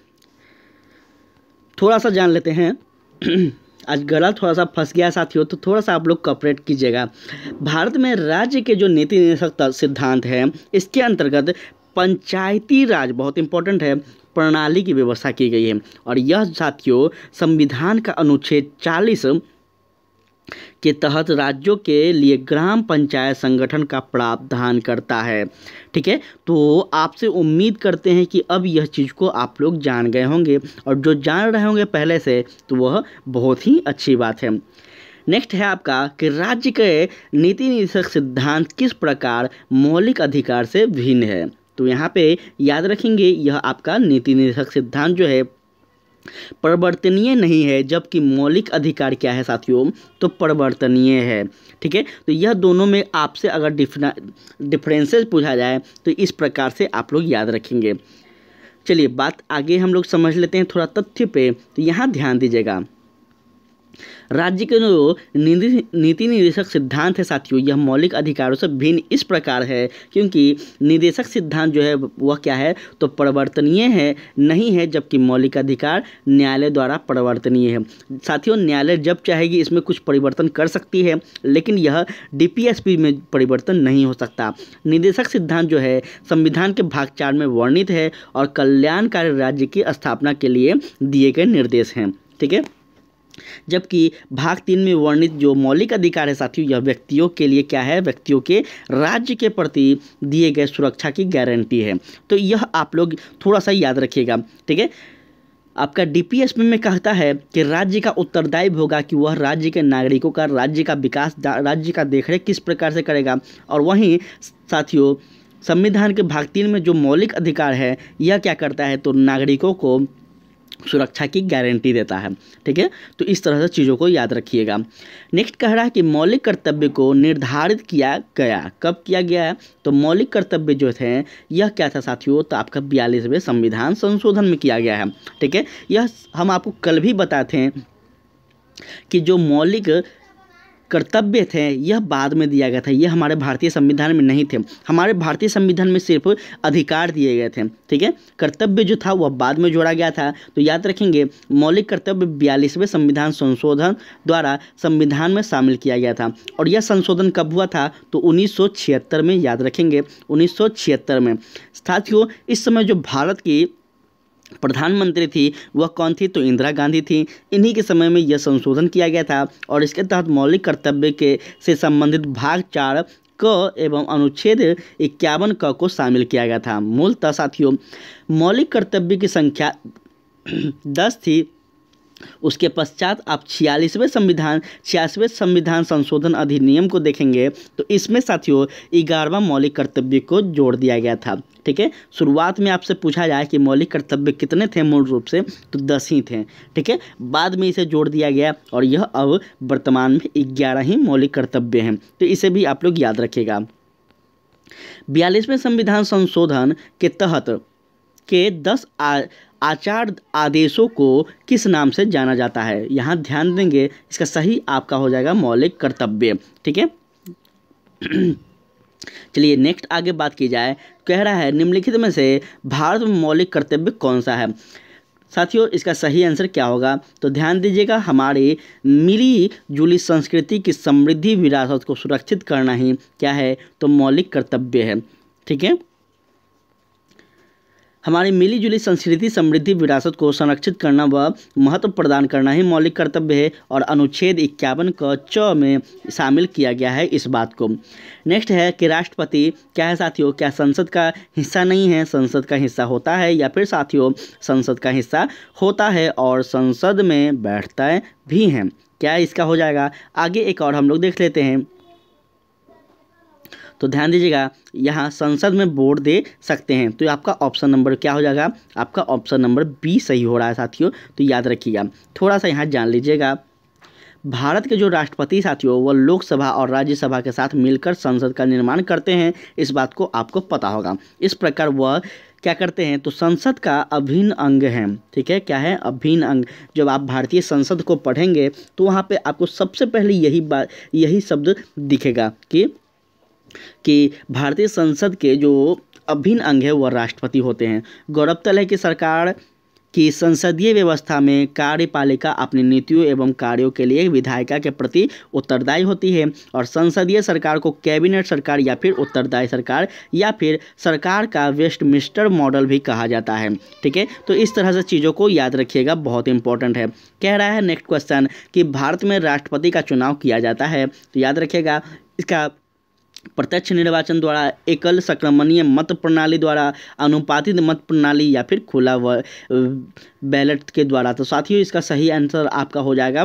थोड़ा सा जान लेते हैं आज गला थोड़ा सा फंस गया साथियों तो थोड़ा सा आप लोग कॉपरेट कीजिएगा भारत में राज्य के जो नीति निर्देशक सिद्धांत है इसके अंतर्गत पंचायती राज बहुत इंपॉर्टेंट है प्रणाली की व्यवस्था की गई है और यह साथियों संविधान का अनुच्छेद 40 के तहत राज्यों के लिए ग्राम पंचायत संगठन का प्रावधान करता है ठीक है तो आपसे उम्मीद करते हैं कि अब यह चीज़ को आप लोग जान गए होंगे और जो जान रहे होंगे पहले से तो वह बहुत ही अच्छी बात है नेक्स्ट है आपका कि राज्य के नीति निषेक सिद्धांत किस प्रकार मौलिक अधिकार से भिन्न है तो यहाँ पे याद रखेंगे यह आपका नीति निषेक सिद्धांत जो है परिवर्तनीय नहीं है जबकि मौलिक अधिकार क्या है साथियों तो परिवर्तनीय है ठीक है तो यह दोनों में आपसे अगर डिफरेंसेस पूछा जाए तो इस प्रकार से आप लोग याद रखेंगे चलिए बात आगे हम लोग समझ लेते हैं थोड़ा तथ्य पे तो यहाँ ध्यान दीजिएगा राज्य के जो नीति निदेशक सिद्धांत है साथियों यह मौलिक अधिकारों से भिन्न इस प्रकार है क्योंकि निदेशक सिद्धांत जो है वह क्या है तो परिवर्तनीय है नहीं है जबकि मौलिक अधिकार न्यायालय द्वारा परिवर्तनीय है साथियों न्यायालय जब चाहेगी इसमें कुछ परिवर्तन कर सकती है लेकिन यह डीपीएसपी में परिवर्तन नहीं हो सकता निदेशक सिद्धांत जो है संविधान के भाग चार में वर्णित है और कल्याणकारी राज्य की स्थापना के लिए दिए गए निर्देश हैं ठीक है जबकि भाग तीन में वर्णित जो मौलिक अधिकार है साथियों यह व्यक्तियों के लिए क्या है व्यक्तियों के राज्य के प्रति दिए गए सुरक्षा की गारंटी है तो यह आप लोग थोड़ा सा याद रखिएगा ठीक है आपका डीपीएस में कहता है कि राज्य का उत्तरदायित्व होगा कि वह राज्य के नागरिकों का राज्य का विकास राज्य का देखरेख किस प्रकार से करेगा और वहीं साथियों संविधान के भाग तीन में जो मौलिक अधिकार है यह क्या करता है तो नागरिकों को सुरक्षा की गारंटी देता है ठीक है तो इस तरह से चीज़ों को याद रखिएगा नेक्स्ट कह रहा है कि मौलिक कर्तव्य को निर्धारित किया गया कब किया गया है तो मौलिक कर्तव्य जो थे यह क्या था साथियों तो आपका बयालीसवें संविधान संशोधन में किया गया है ठीक है यह हम आपको कल भी बताते हैं कि जो मौलिक कर्तव्य थे यह बाद में दिया गया था यह हमारे भारतीय संविधान में नहीं थे हमारे भारतीय संविधान में सिर्फ अधिकार दिए गए थे ठीक है कर्तव्य जो था वह बाद में जोड़ा गया था तो याद रखेंगे मौलिक कर्तव्य बयालीसवें संविधान संशोधन द्वारा संविधान में शामिल किया गया था और यह संशोधन कब हुआ था तो उन्नीस में याद रखेंगे उन्नीस में साथियों इस समय जो भारत की प्रधानमंत्री थी वह कौन थी तो इंदिरा गांधी थी इन्हीं के समय में यह संशोधन किया गया था और इसके तहत मौलिक कर्तव्य के से संबंधित भाग चार क एवं अनुच्छेद इक्यावन क को शामिल किया गया था मूलतः साथियों मौलिक कर्तव्य की संख्या दस थी उसके पश्चात आप छियालीसवें संविधान छियासवें संविधान संशोधन अधिनियम को देखेंगे तो इसमें साथियों ग्यारहवा मौलिक कर्तव्य को जोड़ दिया गया था ठीक है शुरुआत में आपसे पूछा जाए कि मौलिक कर्तव्य कितने थे मूल रूप से तो दस ही थे ठीक है बाद में इसे जोड़ दिया गया और यह अब वर्तमान में ग्यारह ही मौलिक कर्तव्य हैं तो इसे भी आप लोग याद रखेगा बयालीसवें संविधान संशोधन के तहत के दस आचार आदेशों को किस नाम से जाना जाता है यहाँ ध्यान देंगे इसका सही आपका हो जाएगा मौलिक कर्तव्य ठीक है चलिए नेक्स्ट आगे बात की जाए कह रहा है निम्नलिखित में से भारत में मौलिक कर्तव्य कौन सा है साथियों इसका सही आंसर क्या होगा तो ध्यान दीजिएगा हमारी मिली जुली संस्कृति की समृद्धि विरासत को सुरक्षित करना ही क्या है तो मौलिक कर्तव्य है ठीक है हमारी मिली जुली संस्कृति समृद्धि विरासत को संरक्षित करना व महत्व प्रदान करना ही मौलिक कर्तव्य है और अनुच्छेद इक्यावन क च में शामिल किया गया है इस बात को नेक्स्ट है कि राष्ट्रपति क्या है साथियों क्या संसद का हिस्सा नहीं है संसद का हिस्सा होता है या फिर साथियों संसद का हिस्सा होता है और संसद में बैठता है भी हैं क्या इसका हो जाएगा आगे एक और हम लोग देख लेते हैं तो ध्यान दीजिएगा यहाँ संसद में वोट दे सकते हैं तो आपका ऑप्शन नंबर क्या हो जाएगा आपका ऑप्शन नंबर बी सही हो रहा है साथियों तो याद रखिएगा थोड़ा सा यहाँ जान लीजिएगा भारत के जो राष्ट्रपति साथियों वह लोकसभा और राज्यसभा के साथ मिलकर संसद का निर्माण करते हैं इस बात को आपको पता होगा इस प्रकार वह क्या करते हैं तो संसद का अभिन्न अंग है ठीक है क्या है अभिन्न अंग जब आप भारतीय संसद को पढ़ेंगे तो वहाँ पे आपको सबसे पहले यही बात यही शब्द दिखेगा कि कि भारतीय संसद के जो अभिन्न अंग है वह राष्ट्रपति होते हैं गौरवतल तो है कि सरकार की संसदीय व्यवस्था में कार्यपालिका अपनी नीतियों एवं कार्यों के लिए विधायिका के प्रति उत्तरदायी होती है और संसदीय सरकार को कैबिनेट सरकार या फिर उत्तरदायी सरकार या फिर सरकार का वेस्टमिस्टर मॉडल भी कहा जाता है ठीक है तो इस तरह से चीज़ों को याद रखिएगा बहुत इंपॉर्टेंट है कह रहा है नेक्स्ट क्वेश्चन कि भारत में राष्ट्रपति का चुनाव किया जाता है तो याद रखिएगा इसका प्रत्यक्ष निर्वाचन द्वारा एकल संक्रमणीय मत प्रणाली द्वारा अनुपातित मत प्रणाली या फिर खुला बैलेट के द्वारा तो साथियों इसका सही आंसर आपका हो जाएगा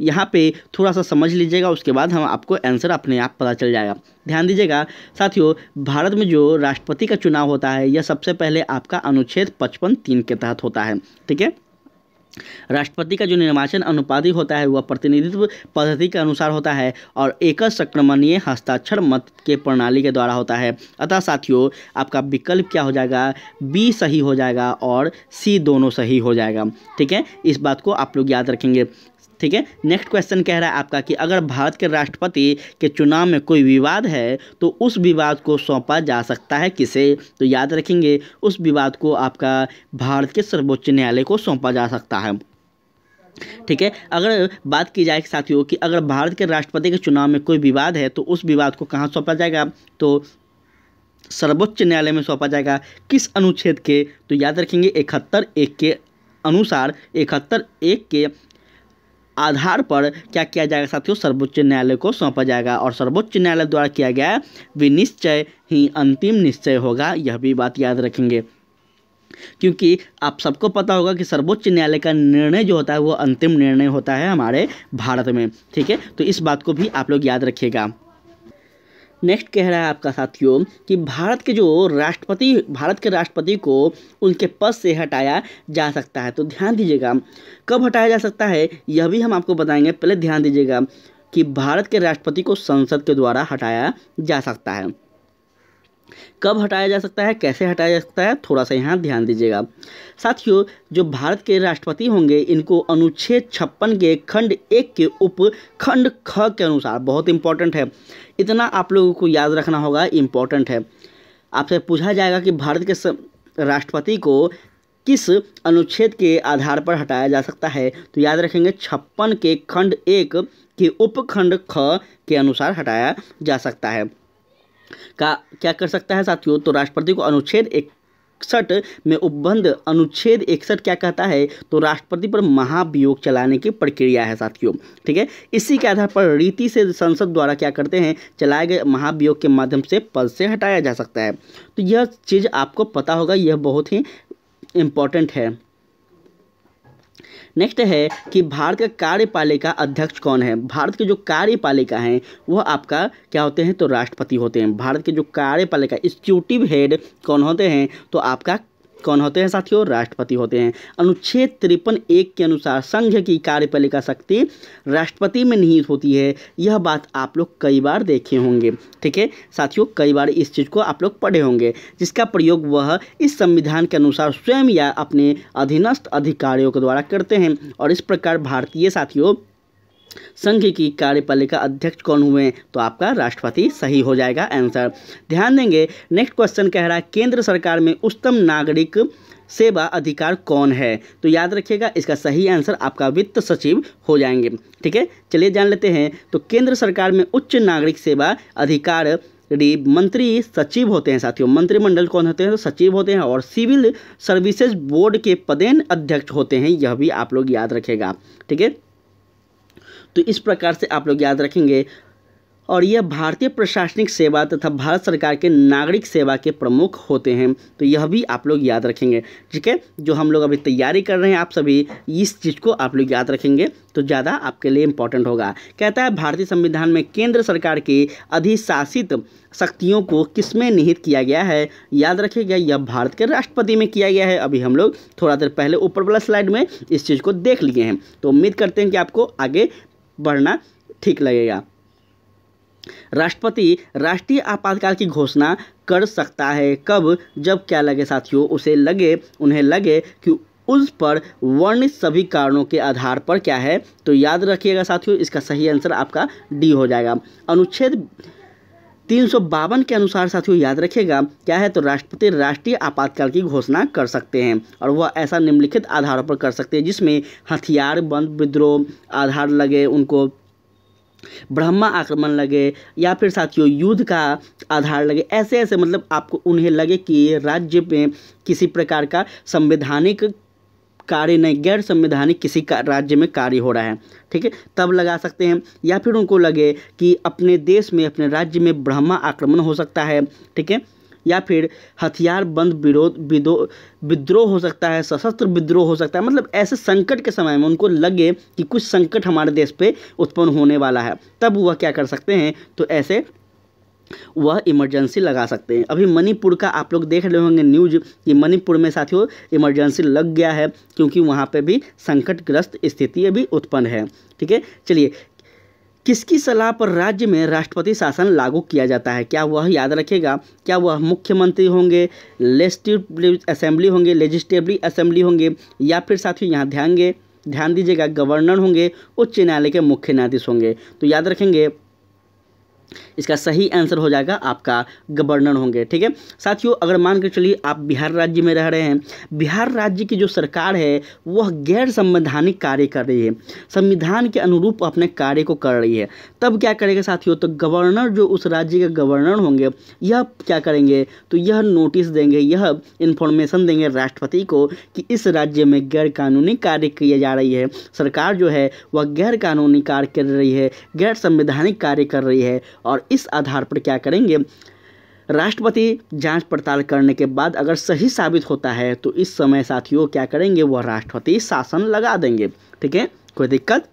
यहाँ पे थोड़ा सा समझ लीजिएगा उसके बाद हम आपको आंसर अपने आप पता चल जाएगा ध्यान दीजिएगा साथियों भारत में जो राष्ट्रपति का चुनाव होता है यह सबसे पहले आपका अनुच्छेद पचपन तीन के तहत होता है ठीक है राष्ट्रपति का जो निर्वाचन अनुपाधिक होता है वह प्रतिनिधित्व पद्धति के अनुसार होता है और एकल संक्रमणीय हस्ताक्षर मत के प्रणाली के द्वारा होता है अतः साथियों आपका विकल्प क्या हो जाएगा बी सही हो जाएगा और सी दोनों सही हो जाएगा ठीक है इस बात को आप लोग याद रखेंगे ठीक है नेक्स्ट क्वेश्चन कह रहा है आपका कि अगर भारत के राष्ट्रपति के चुनाव में कोई विवाद है तो उस विवाद को सौंपा जा सकता है किसे तो याद रखेंगे उस विवाद को आपका भारत के सर्वोच्च न्यायालय को सौंपा जा सकता है ठीक है अगर बात की जाए साथियों कि अगर भारत के राष्ट्रपति के चुनाव में कोई विवाद है तो उस विवाद को कहाँ सौंपा जाएगा तो सर्वोच्च न्यायालय में सौंपा जाएगा किस अनुच्छेद के तो याद रखेंगे इकहत्तर एक के अनुसार इकहत्तर एक के आधार पर क्या किया जाएगा साथियों सर्वोच्च न्यायालय को सौंपा जाएगा और सर्वोच्च न्यायालय द्वारा किया गया विनिश्चय ही अंतिम निश्चय होगा यह भी बात याद रखेंगे क्योंकि आप सबको पता होगा कि सर्वोच्च न्यायालय का निर्णय जो होता है वो अंतिम निर्णय होता है हमारे भारत में ठीक है तो इस बात को भी आप लोग याद रखिएगा नेक्स्ट कह रहा है आपका साथियों कि भारत के जो राष्ट्रपति भारत के राष्ट्रपति को उनके पद से हटाया जा सकता है तो ध्यान दीजिएगा कब हटाया जा सकता है यह भी हम आपको बताएंगे पहले ध्यान दीजिएगा कि भारत के राष्ट्रपति को संसद के द्वारा हटाया जा सकता है कब हटाया जा सकता है कैसे हटाया जा सकता है थोड़ा सा यहाँ ध्यान दीजिएगा साथियों जो भारत के राष्ट्रपति होंगे इनको अनुच्छेद छप्पन के खंड एक के उप खंड ख के अनुसार बहुत इंपॉर्टेंट है इतना आप लोगों को याद रखना होगा इम्पॉर्टेंट है आपसे पूछा जाएगा कि भारत के राष्ट्रपति को किस अनुच्छेद के आधार पर हटाया जा सकता है तो याद रखेंगे छप्पन के खंड एक के उपखंड ख के अनुसार हटाया जा सकता है का क्या कर सकता है साथियों तो राष्ट्रपति को अनुच्छेद एक इकसठ में उपबंध अनुच्छेद इकसठ क्या कहता है तो राष्ट्रपति पर महाभियोग चलाने की प्रक्रिया है साथियों ठीक है इसी के आधार पर रीति से संसद द्वारा क्या करते हैं चलाए गए महाभियोग के माध्यम से पद से हटाया जा सकता है तो यह चीज़ आपको पता होगा यह बहुत ही इम्पॉर्टेंट है नेक्स्ट है कि भारत का कार्यपालिका अध्यक्ष कौन है भारत के जो कार्यपालिका हैं वह आपका क्या होते हैं तो राष्ट्रपति होते हैं भारत के जो कार्यपालिका एग्जीक्यूटिव हेड कौन होते हैं तो आपका कौन होते हैं साथियों राष्ट्रपति होते हैं अनुच्छेद तिरपन एक के अनुसार संघ की कार्यपालिका शक्ति राष्ट्रपति में निहित होती है यह बात आप लोग कई बार देखे होंगे ठीक है साथियों कई बार इस चीज़ को आप लोग पढ़े होंगे जिसका प्रयोग वह इस संविधान के अनुसार स्वयं या अपने अधीनस्थ अधिकारियों के द्वारा करते हैं और इस प्रकार भारतीय साथियों संघ की कार्यपालिका अध्यक्ष कौन हुए तो आपका राष्ट्रपति सही हो जाएगा आंसर ध्यान देंगे नेक्स्ट क्वेश्चन कह रहा है केंद्र सरकार में उच्चतम नागरिक सेवा अधिकार कौन है तो याद रखिएगा इसका सही आंसर आपका वित्त सचिव हो जाएंगे ठीक है चलिए जान लेते हैं तो केंद्र सरकार में उच्च नागरिक सेवा अधिकार मंत्री सचिव होते हैं साथियों मंत्रिमंडल कौन होते हैं तो सचिव होते हैं और सिविल सर्विसेज बोर्ड के पदेन अध्यक्ष होते हैं यह भी आप लोग याद रखेगा ठीक है तो इस प्रकार से आप लोग याद रखेंगे और यह भारतीय प्रशासनिक सेवा तथा भारत सरकार के नागरिक सेवा के प्रमुख होते हैं तो यह भी आप लोग याद रखेंगे ठीक है जो हम लोग अभी तैयारी कर रहे हैं आप सभी इस चीज़ को आप लोग याद रखेंगे तो ज़्यादा आपके लिए इम्पॉर्टेंट होगा कहता है भारतीय संविधान में केंद्र सरकार की अधिशासित शक्तियों को किसमें निहित किया गया है याद रखेगा यह भारत के राष्ट्रपति में किया गया है अभी हम लोग थोड़ा देर पहले ऊपर वाला स्लाइड में इस चीज़ को देख लिए हैं तो उम्मीद करते हैं कि आपको आगे बढ़ना ठीक लगेगा राष्ट्रपति राष्ट्रीय आपातकाल की घोषणा कर सकता है कब जब क्या लगे साथियों उसे लगे उन्हें लगे कि उस पर वर्णित सभी कारणों के आधार पर क्या है तो याद रखिएगा साथियों इसका सही आंसर आपका डी हो जाएगा अनुच्छेद तीन के अनुसार साथियों याद रखेगा क्या है तो राष्ट्रपति राष्ट्रीय आपातकाल की घोषणा कर सकते हैं और वह ऐसा निम्नलिखित आधारों पर कर सकते हैं जिसमें हथियार बंद विद्रोह आधार लगे उनको ब्रह्मा आक्रमण लगे या फिर साथियों युद्ध का आधार लगे ऐसे ऐसे मतलब आपको उन्हें लगे कि राज्य में किसी प्रकार का संवैधानिक कार्य नहीं गैर संवैधानिक किसी का राज्य में कार्य हो रहा है ठीक है तब लगा सकते हैं या फिर उनको लगे कि अपने देश में अपने राज्य में ब्रह्मा आक्रमण हो सकता है ठीक है या फिर हथियार बंद विरोध विद्रोह हो सकता है सशस्त्र विद्रोह हो सकता है मतलब ऐसे संकट के समय में उनको लगे कि कुछ संकट हमारे देश पे उत्पन्न होने वाला है तब वह क्या कर सकते हैं तो ऐसे वह इमरजेंसी लगा सकते हैं अभी मणिपुर का आप लोग देख रहे होंगे न्यूज कि मणिपुर में साथियों इमरजेंसी लग गया है क्योंकि वहाँ पे भी संकटग्रस्त स्थिति अभी उत्पन्न है ठीक है चलिए किसकी सलाह पर राज्य में राष्ट्रपति शासन लागू किया जाता है क्या वह याद रखेगा क्या वह मुख्यमंत्री होंगे लेजिस्टिव असेंबली होंगे लेजिस्टिवली असेंबली होंगे या फिर साथियों यहाँ ध्यान ध्यान दीजिएगा गवर्नर होंगे उच्च न्यायालय के मुख्य न्यायाधीश होंगे तो याद रखेंगे इसका सही आंसर हो जाएगा आपका गवर्नर होंगे ठीक है साथियों अगर मान कर चलिए आप बिहार राज्य में रह रहे हैं बिहार राज्य की जो सरकार है वह गैर संवैधानिक कार्य कर रही है संविधान के अनुरूप अपने कार्य को कर रही है तब क्या करेगा साथियों तो गवर्नर जो उस राज्य के गवर्नर होंगे यह क्या करेंगे तो यह नोटिस देंगे यह इन्फॉर्मेशन देंगे राष्ट्रपति को कि इस राज्य में गैरकानूनी कार्य किया जा रही है सरकार जो है वह गैरकानूनी कार्य कर रही है गैर संवैधानिक कार्य कर रही है और इस आधार पर क्या करेंगे राष्ट्रपति जांच पड़ताल करने के बाद अगर सही साबित होता है तो इस समय साथियों क्या करेंगे वह राष्ट्रपति शासन लगा देंगे ठीक है कोई दिक्कत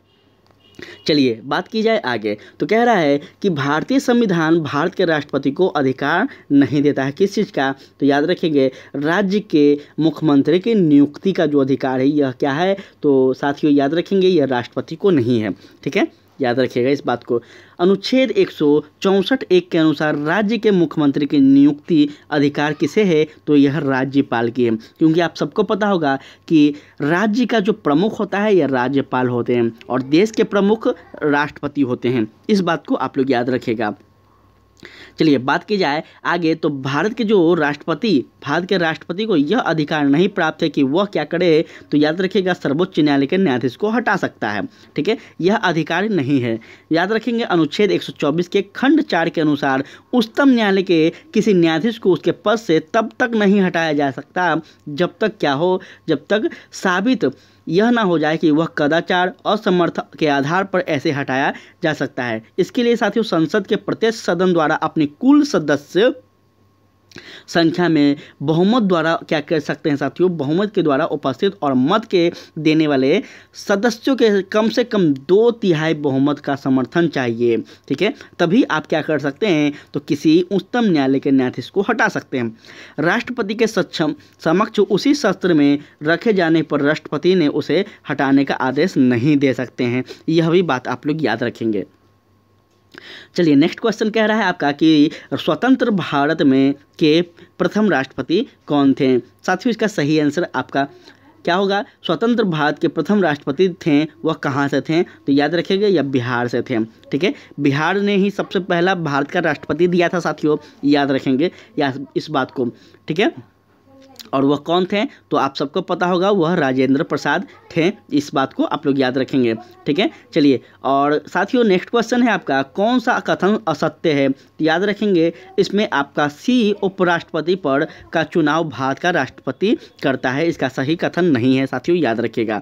चलिए बात की जाए आगे तो कह रहा है कि भारतीय संविधान भारत के राष्ट्रपति को अधिकार नहीं देता है किस चीज़ का तो याद रखेंगे राज्य के मुख्यमंत्री की नियुक्ति का जो अधिकार है यह क्या है तो साथियों याद रखेंगे यह राष्ट्रपति को नहीं है ठीक है याद रखिएगा इस बात को अनुच्छेद एक सौ एक के अनुसार राज्य के मुख्यमंत्री की नियुक्ति अधिकार किसे है तो यह राज्यपाल की है क्योंकि आप सबको पता होगा कि राज्य का जो प्रमुख होता है यह राज्यपाल होते हैं और देश के प्रमुख राष्ट्रपति होते हैं इस बात को आप लोग याद रखेगा चलिए बात की जाए आगे तो भारत के जो राष्ट्रपति भारत के राष्ट्रपति को यह अधिकार नहीं प्राप्त है कि वह क्या करे तो याद रखिएगा सर्वोच्च न्यायालय के न्यायाधीश को हटा सकता है ठीक है यह अधिकार नहीं है याद रखेंगे अनुच्छेद 124 के खंड चार के अनुसार उच्चतम न्यायालय के किसी न्यायाधीश को उसके पद से तब तक नहीं हटाया जा सकता जब तक क्या हो जब तक साबित यह ना हो जाए कि वह कदाचार असमर्थ के आधार पर ऐसे हटाया जा सकता है इसके लिए साथियों संसद के प्रत्येक सदन द्वारा अपने कुल सदस्य संख्या में बहुमत द्वारा क्या कर सकते हैं साथियों बहुमत के द्वारा उपस्थित और मत के देने वाले सदस्यों के कम से कम दो तिहाई बहुमत का समर्थन चाहिए ठीक है तभी आप क्या कर सकते हैं तो किसी उच्चतम न्यायालय के न्यायाधीश को हटा सकते हैं राष्ट्रपति के सक्षम समक्ष उसी शस्त्र में रखे जाने पर राष्ट्रपति ने उसे हटाने का आदेश नहीं दे सकते हैं यह भी बात आप लोग याद रखेंगे चलिए नेक्स्ट क्वेश्चन कह रहा है आपका कि स्वतंत्र भारत में के प्रथम राष्ट्रपति कौन थे साथियों इसका सही आंसर आपका क्या होगा स्वतंत्र भारत के प्रथम राष्ट्रपति थे वह कहाँ से थे तो याद रखेंगे या बिहार से थे ठीक है बिहार ने ही सबसे पहला भारत का राष्ट्रपति दिया था साथियों याद रखेंगे या इस बात को ठीक है और वह कौन थे तो आप सबको पता होगा वह राजेंद्र प्रसाद थे इस बात को आप लोग याद रखेंगे ठीक है चलिए और साथियों नेक्स्ट क्वेश्चन है आपका कौन सा कथन असत्य है तो याद रखेंगे इसमें आपका सी उपराष्ट्रपति पद का चुनाव भारत का राष्ट्रपति करता है इसका सही कथन नहीं है साथियों याद रखिएगा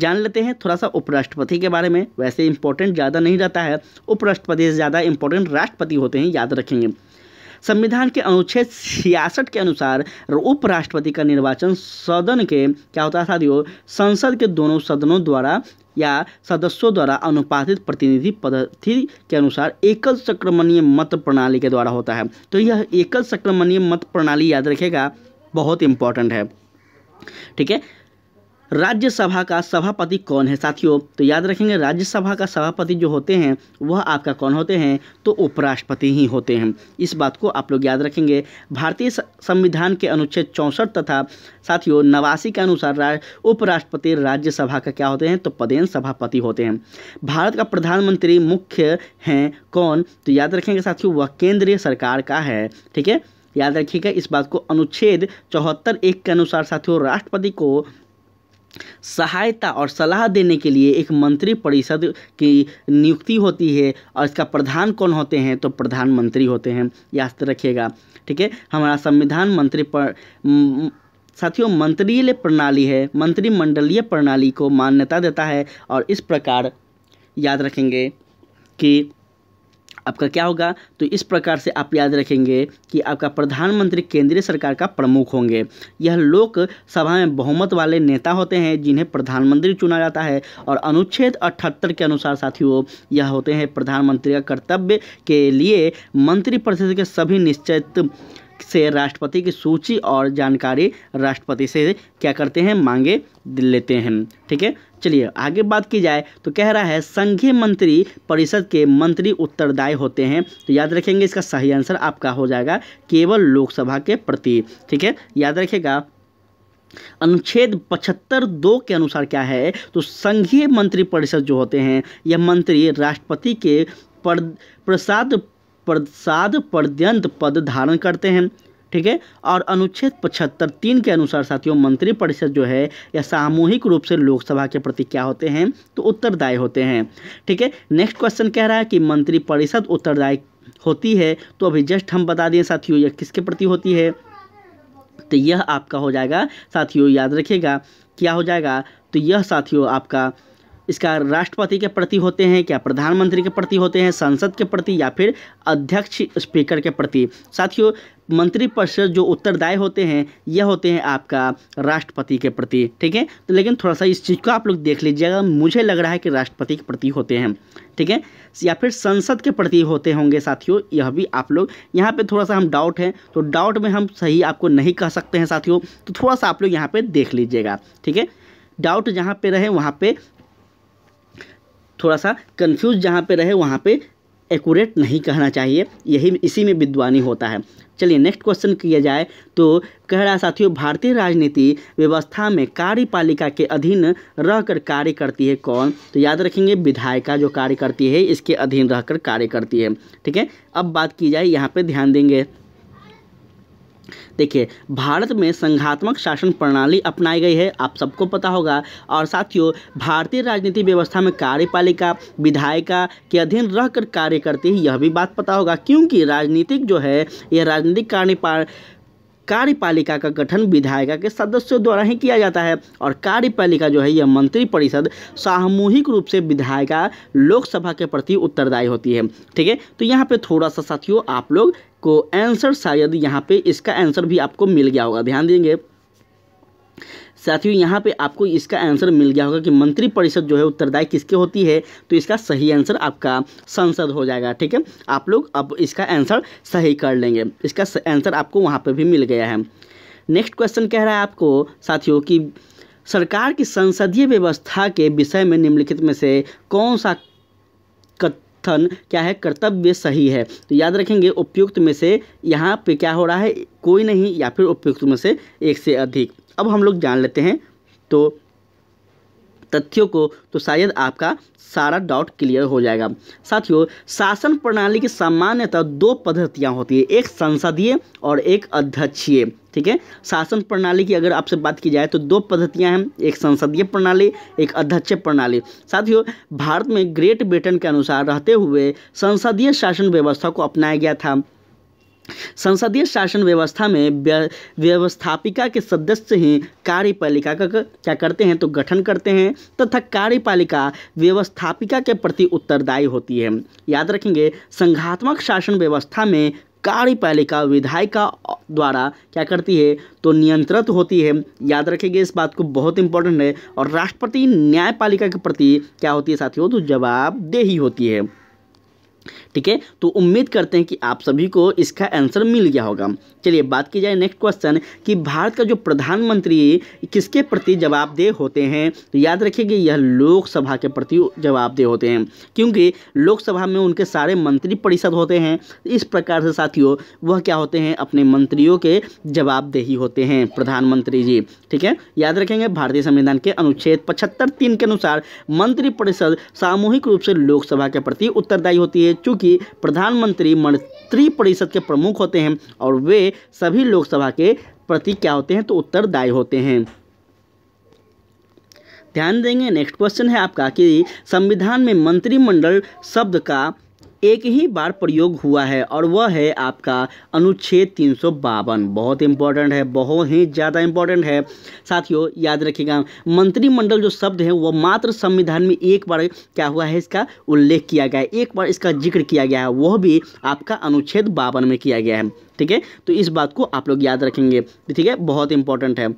जान लेते हैं थोड़ा सा उपराष्ट्रपति के बारे में वैसे इंपॉर्टेंट ज़्यादा नहीं रहता है उपराष्ट्रपति से ज़्यादा इंपॉर्टेंट राष्ट्रपति होते हैं याद रखेंगे संविधान के अनुच्छेद छियासठ के अनुसार उपराष्ट्रपति का निर्वाचन सदन के क्या होता है साथियों संसद के दोनों सदनों द्वारा या सदस्यों द्वारा अनुपातित प्रतिनिधि पद्धति के अनुसार एकल संक्रमणीय मत प्रणाली के द्वारा होता है तो यह एकल संक्रमणीय मत प्रणाली याद रखेगा बहुत इंपॉर्टेंट है ठीक है राज्यसभा का सभापति कौन है साथियों तो याद रखेंगे राज्यसभा का सभापति जो होते हैं वह आपका कौन होते हैं तो उपराष्ट्रपति ही होते हैं इस बात को आप लोग याद रखेंगे भारतीय संविधान के अनुच्छेद चौंसठ तथा साथियों नवासी के अनुसार उपराष्ट्रपति राज्यसभा का क्या होते हैं तो पदेन सभापति होते हैं भारत का प्रधानमंत्री मुख्य हैं कौन तो याद रखेंगे साथियों वह केंद्रीय सरकार का है ठीक है याद रखिएगा इस बात को अनुच्छेद चौहत्तर एक के अनुसार साथियों राष्ट्रपति को सहायता और सलाह देने के लिए एक मंत्री परिषद की नियुक्ति होती है और इसका प्रधान कौन होते हैं तो प्रधानमंत्री होते हैं याद रखिएगा ठीक है हमारा संविधान मंत्री पर साथियों मंत्रीय प्रणाली है मंत्रिमंडलीय प्रणाली को मान्यता देता है और इस प्रकार याद रखेंगे कि आपका क्या होगा तो इस प्रकार से आप याद रखेंगे कि आपका प्रधानमंत्री केंद्रीय सरकार का प्रमुख होंगे यह लोकसभा में बहुमत वाले नेता होते हैं जिन्हें प्रधानमंत्री चुना जाता है और अनुच्छेद अठहत्तर के अनुसार साथियों यह होते हैं प्रधानमंत्री का कर्तव्य के लिए मंत्रिपरिषद के सभी निश्चित से राष्ट्रपति की सूची और जानकारी राष्ट्रपति से क्या करते हैं मांगे लेते हैं ठीक है चलिए आगे बात की जाए तो कह रहा है संघीय मंत्री परिषद के मंत्री उत्तरदायी होते हैं तो याद रखेंगे इसका सही आंसर आपका हो जाएगा केवल लोकसभा के प्रति ठीक है याद रखेगा अनुच्छेद पचहत्तर दो के अनुसार क्या है तो संघीय मंत्री परिषद जो होते हैं यह मंत्री राष्ट्रपति के प्रसाद प्रसाद पर्यंत पद धारण करते हैं ठीक है और अनुच्छेद पचहत्तर तीन के अनुसार साथियों मंत्री परिषद जो है यह सामूहिक रूप से लोकसभा के प्रति क्या होते हैं तो उत्तरदायी होते हैं ठीक है नेक्स्ट क्वेश्चन कह रहा है कि मंत्री परिषद उत्तरदायी होती है तो अभी जस्ट हम बता दें साथियों यह किसके प्रति होती है तो यह आपका हो जाएगा साथियों याद रखिएगा क्या हो जाएगा तो यह साथियों आपका इसका राष्ट्रपति के प्रति होते हैं क्या प्रधानमंत्री के प्रति होते हैं संसद के प्रति या फिर अध्यक्ष स्पीकर के प्रति साथियों मंत्रिपरिषद जो उत्तरदायी होते हैं यह होते हैं आपका राष्ट्रपति के प्रति ठीक है तो लेकिन थोड़ा सा इस चीज़ को आप लोग देख लीजिएगा मुझे लग रहा है कि राष्ट्रपति के प्रति होते हैं ठीक है या फिर संसद के प्रति होते होंगे साथियों यह भी आप लोग यहाँ पे थोड़ा सा हम डाउट हैं तो डाउट में हम सही आपको नहीं कह सकते हैं साथियों तो थोड़ा सा आप लोग यहाँ पर देख लीजिएगा ठीक है डाउट जहाँ पे रहे वहाँ पे थोड़ा सा कंफ्यूज जहाँ पे रहे वहाँ पे एक्यूरेट नहीं कहना चाहिए यही इसी में विद्वानी होता है चलिए नेक्स्ट क्वेश्चन किया जाए तो कह रहा साथियों भारतीय राजनीति व्यवस्था में कार्यपालिका के अधीन रहकर कार्य करती है कौन तो याद रखेंगे विधायिका जो कार्य करती है इसके अधीन रहकर कार्य करती है ठीक है अब बात की जाए यहाँ पे ध्यान देंगे देखिए भारत में संघात्मक शासन प्रणाली अपनाई गई है आप सबको पता होगा और साथियों भारतीय राजनीति व्यवस्था में कार्यपालिका विधायिका के अधीन रहकर कार्य करती है यह भी बात पता होगा क्योंकि राजनीतिक जो है यह राजनीतिक कार्यपाल कार्यपालिका का गठन विधायिका के सदस्यों द्वारा ही किया जाता है और कार्यपालिका जो है यह मंत्रिपरिषद सामूहिक रूप से विधायिका लोकसभा के प्रति उत्तरदायी होती है ठीक है तो यहाँ पे थोड़ा सा साथियों आप लोग को आंसर शायद यहाँ पे इसका आंसर भी आपको मिल गया होगा ध्यान देंगे साथियों यहाँ पे आपको इसका आंसर मिल गया होगा कि मंत्रिपरिषद जो है उत्तरदायी किसके होती है तो इसका सही आंसर आपका संसद हो जाएगा ठीक है आप लोग अब इसका आंसर सही कर लेंगे इसका आंसर आपको वहाँ पर भी मिल गया है नेक्स्ट क्वेश्चन कह रहा है आपको साथियों कि सरकार की संसदीय व्यवस्था के विषय में निम्नलिखित में से कौन सा कथन क्या है कर्तव्य सही है तो याद रखेंगे उपयुक्त में से यहाँ पे क्या हो रहा है कोई नहीं या फिर उपयुक्त में से एक से अधिक अब हम लोग जान लेते हैं तो तथ्यों को तो शायद आपका सारा डाउट क्लियर हो जाएगा साथियों शासन प्रणाली की सामान्यतः दो पद्धतियाँ होती है एक संसदीय और एक अध्यक्षीय ठीक है शासन प्रणाली की अगर आपसे बात की जाए तो दो पद्धतियां हैं एक संसदीय प्रणाली एक अध्यक्ष प्रणाली साथियों भारत में ग्रेट ब्रिटेन के अनुसार रहते हुए संसदीय शासन व्यवस्था को अपनाया गया था संसदीय शासन व्यवस्था में व्यवस्थापिका के सदस्य ही कार्यपालिका का क्या करते हैं तो गठन करते हैं तथा कार्यपालिका व्यवस्थापिका के प्रति उत्तरदायी होती है याद रखेंगे संघात्मक शासन व्यवस्था में कार्यपालिका विधायिका द्वारा क्या करती है तो नियंत्रित होती है याद रखेंगे इस बात को बहुत इंपॉर्टेंट है और राष्ट्रपति न्यायपालिका के प्रति क्या होती है साथियों तो जवाबदेही होती है ठीक है तो उम्मीद करते हैं कि आप सभी को इसका आंसर मिल गया होगा चलिए बात की जाए नेक्स्ट क्वेश्चन कि भारत का जो प्रधानमंत्री किसके प्रति जवाबदेह होते हैं तो याद रखिए यह लोकसभा के प्रति जवाबदेह होते हैं क्योंकि लोकसभा में उनके सारे मंत्री परिषद होते हैं इस प्रकार से साथियों वह क्या होते हैं अपने मंत्रियों के जवाबदेही होते हैं प्रधानमंत्री जी ठीक है याद रखेंगे भारतीय संविधान के अनुच्छेद पचहत्तर तीन के अनुसार मंत्रिपरिषद सामूहिक रूप से लोकसभा के प्रति उत्तरदायी होती है चूँकि क्योंकि प्रधानमंत्री मंत्रिपरिषद के प्रमुख होते हैं और वे सभी लोकसभा के प्रति क्या होते हैं तो उत्तरदायी होते हैं ध्यान देंगे नेक्स्ट क्वेश्चन है आपका कि संविधान में मंत्रिमंडल शब्द का एक ही बार प्रयोग हुआ है और वह है आपका अनुच्छेद तीन बहुत इंपॉर्टेंट है बहुत ही ज़्यादा इंपॉर्टेंट है साथियों याद रखिएगा मंत्रिमंडल जो शब्द है वह मात्र संविधान में एक बार क्या हुआ है इसका उल्लेख किया गया है एक बार इसका जिक्र किया गया है वह भी आपका अनुच्छेद बावन में किया गया है ठीक है तो इस बात को आप लोग याद रखेंगे ठीक है बहुत इंपॉर्टेंट है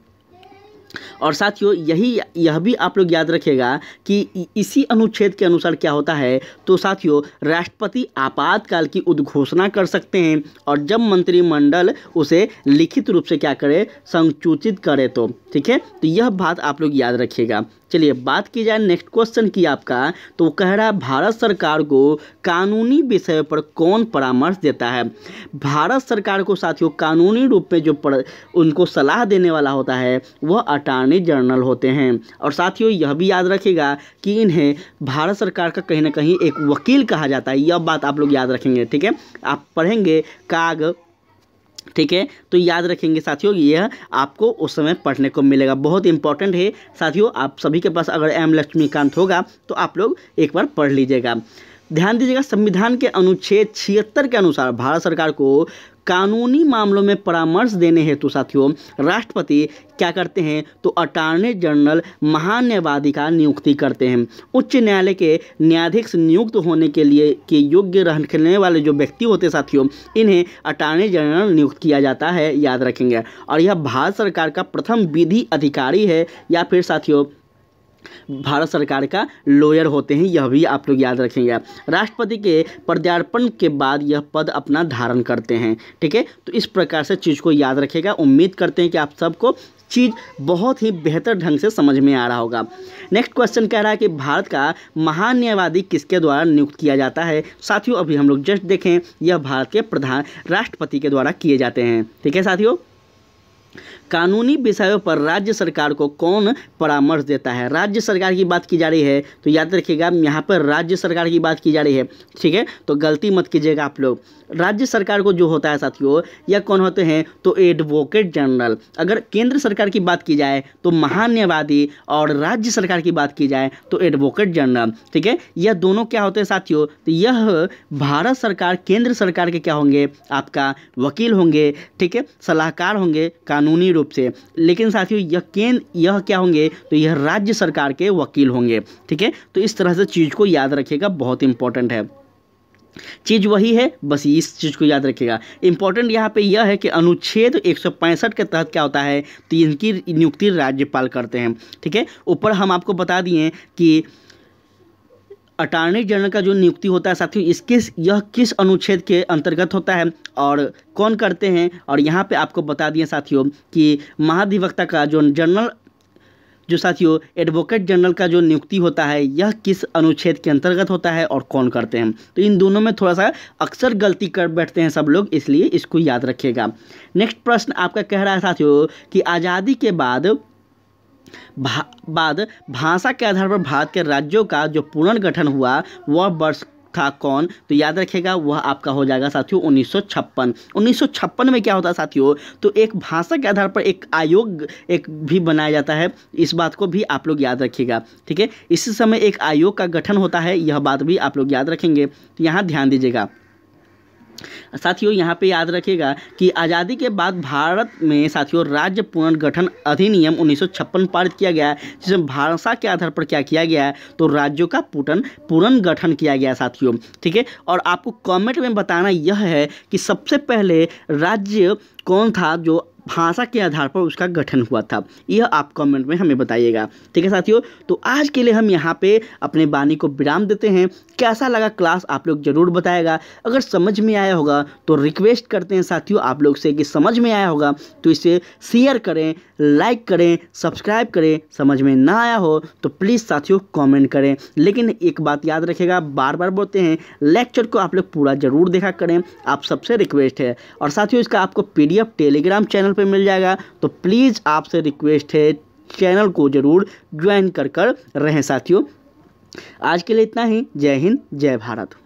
और साथियों यही यह भी आप लोग याद रखिएगा कि इसी अनुच्छेद के अनुसार क्या होता है तो साथियों राष्ट्रपति आपातकाल की उद्घोषणा कर सकते हैं और जब मंत्रिमंडल उसे लिखित रूप से क्या करे संचूचित करे तो ठीक है तो यह बात आप लोग याद रखिएगा चलिए बात की जाए नेक्स्ट क्वेश्चन की आपका तो वो कह रहा है भारत सरकार को कानूनी विषय पर कौन परामर्श देता है भारत सरकार को साथियों कानूनी रूप में जो पर, उनको सलाह देने वाला होता है वह अटॉर्नी जनरल होते हैं और साथियों यह भी याद रखेगा कि इन्हें भारत सरकार का कहीं ना कहीं एक वकील कहा जाता है यह बात आप लोग याद रखेंगे ठीक है आप पढ़ेंगे काग ठीक है तो याद रखेंगे साथियों यह आपको उस समय पढ़ने को मिलेगा बहुत इंपॉर्टेंट है साथियों आप सभी के पास अगर एम लक्ष्मीकांत होगा तो आप लोग एक बार पढ़ लीजिएगा ध्यान दीजिएगा संविधान के अनुच्छेद छिहत्तर के अनुसार भारत सरकार को कानूनी मामलों में परामर्श देने हेतु साथियों राष्ट्रपति क्या करते हैं तो अटॉर्नी जनरल महान्यायवादी का नियुक्ति करते हैं उच्च न्यायालय के न्यायाधीश नियुक्त होने के लिए के योग्य रहने वाले जो व्यक्ति होते साथियों इन्हें अटॉर्नी जनरल नियुक्त किया जाता है याद रखेंगे और यह भारत सरकार का प्रथम विधि अधिकारी है या फिर साथियों भारत सरकार का लॉयर होते हैं यह भी आप लोग याद रखेंगे राष्ट्रपति के पदार्पण के बाद यह पद अपना धारण करते हैं ठीक है तो इस प्रकार से चीज़ को याद रखेगा उम्मीद करते हैं कि आप सबको चीज़ बहुत ही बेहतर ढंग से समझ में आ रहा होगा नेक्स्ट क्वेश्चन कह रहा है कि भारत का महान्यायवादी किसके द्वारा नियुक्त किया जाता है साथियों अभी हम लोग जस्ट देखें यह भारत के प्रधान राष्ट्रपति के द्वारा किए जाते हैं ठीक है साथियों कानूनी विषयों पर राज्य सरकार को कौन परामर्श देता है राज्य सरकार की बात की जा रही है तो याद रखिएगा यहाँ पर राज्य सरकार की बात की जा रही है ठीक है तो गलती मत कीजिएगा आप लोग राज्य सरकार को जो होता है साथियों या कौन होते हैं तो एडवोकेट जनरल अगर केंद्र सरकार की बात की जाए तो महान्यवादी और राज्य सरकार की बात की जाए तो एडवोकेट जनरल ठीक है यह दोनों क्या होते हैं साथियों तो यह भारत सरकार केंद्र सरकार के क्या होंगे आपका वकील होंगे ठीक है सलाहकार होंगे कानूनी रूप से लेकिन साथियों यह केंद्र यह क्या होंगे तो यह राज्य सरकार के वकील होंगे ठीक है तो इस तरह से चीज़ को याद रखिएगा बहुत इंपॉर्टेंट है चीज़ वही है बस इस चीज़ को याद रखिएगा इंपॉर्टेंट यहाँ पे यह है कि अनुच्छेद एक के तहत क्या होता है तो इनकी नियुक्ति राज्यपाल करते हैं ठीक है ऊपर हम आपको बता दिए कि अटॉर्नी जनरल का जो नियुक्ति होता है साथियों इसके यह किस अनुच्छेद के अंतर्गत होता है और कौन करते हैं और यहाँ पे आपको बता दिए साथियों कि महाधिवक्ता का जो जनरल जो साथियों एडवोकेट जनरल का जो नियुक्ति होता है यह किस अनुच्छेद के अंतर्गत होता है और कौन करते हैं तो इन दोनों में थोड़ा सा अक्सर गलती कर बैठते हैं सब लोग इसलिए इसको याद रखिएगा नेक्स्ट प्रश्न आपका कह रहा है साथियों कि आज़ादी के बाद भा, बाद भाषा के आधार पर भारत के राज्यों का जो पुनर्गठन हुआ वह वर्ष था कौन तो याद रखेगा वह आपका हो जाएगा साथियों उन्नीस सौ में क्या होता है साथियों तो एक भाषा के आधार पर एक आयोग एक भी बनाया जाता है इस बात को भी आप लोग याद रखिएगा ठीक है इसी समय एक आयोग का गठन होता है यह बात भी आप लोग याद रखेंगे तो यहाँ ध्यान दीजिएगा साथियों यहाँ पे याद रखिएगा कि आज़ादी के बाद भारत में साथियों राज्य पुनर्गठन अधिनियम उन्नीस पारित किया गया है जिसमें भाषा के आधार पर क्या किया गया है तो राज्यों का पुटन पुनर्गठन किया गया साथियों ठीक है और आपको कमेंट में बताना यह है कि सबसे पहले राज्य कौन था जो भाषा के आधार पर उसका गठन हुआ था यह आप कमेंट में हमें बताइएगा ठीक है साथियों तो आज के लिए हम यहाँ पे अपने बानी को विराम देते हैं कैसा लगा क्लास आप लोग ज़रूर बताएगा अगर समझ में आया होगा तो रिक्वेस्ट करते हैं साथियों आप लोग से कि समझ में आया होगा तो इसे शेयर करें लाइक करें सब्सक्राइब करें समझ में ना आया हो तो प्लीज़ साथियों कॉमेंट करें लेकिन एक बात याद रखेगा बार बार बोलते हैं लेक्चर को आप लोग पूरा ज़रूर देखा करें आप सबसे रिक्वेस्ट है और साथियों इसका आपको पी टेलीग्राम चैनल चैनल पे मिल जाएगा तो प्लीज़ आपसे रिक्वेस्ट है चैनल को ज़रूर ज्वाइन कर कर रहें साथियों आज के लिए इतना ही जय हिंद जय भारत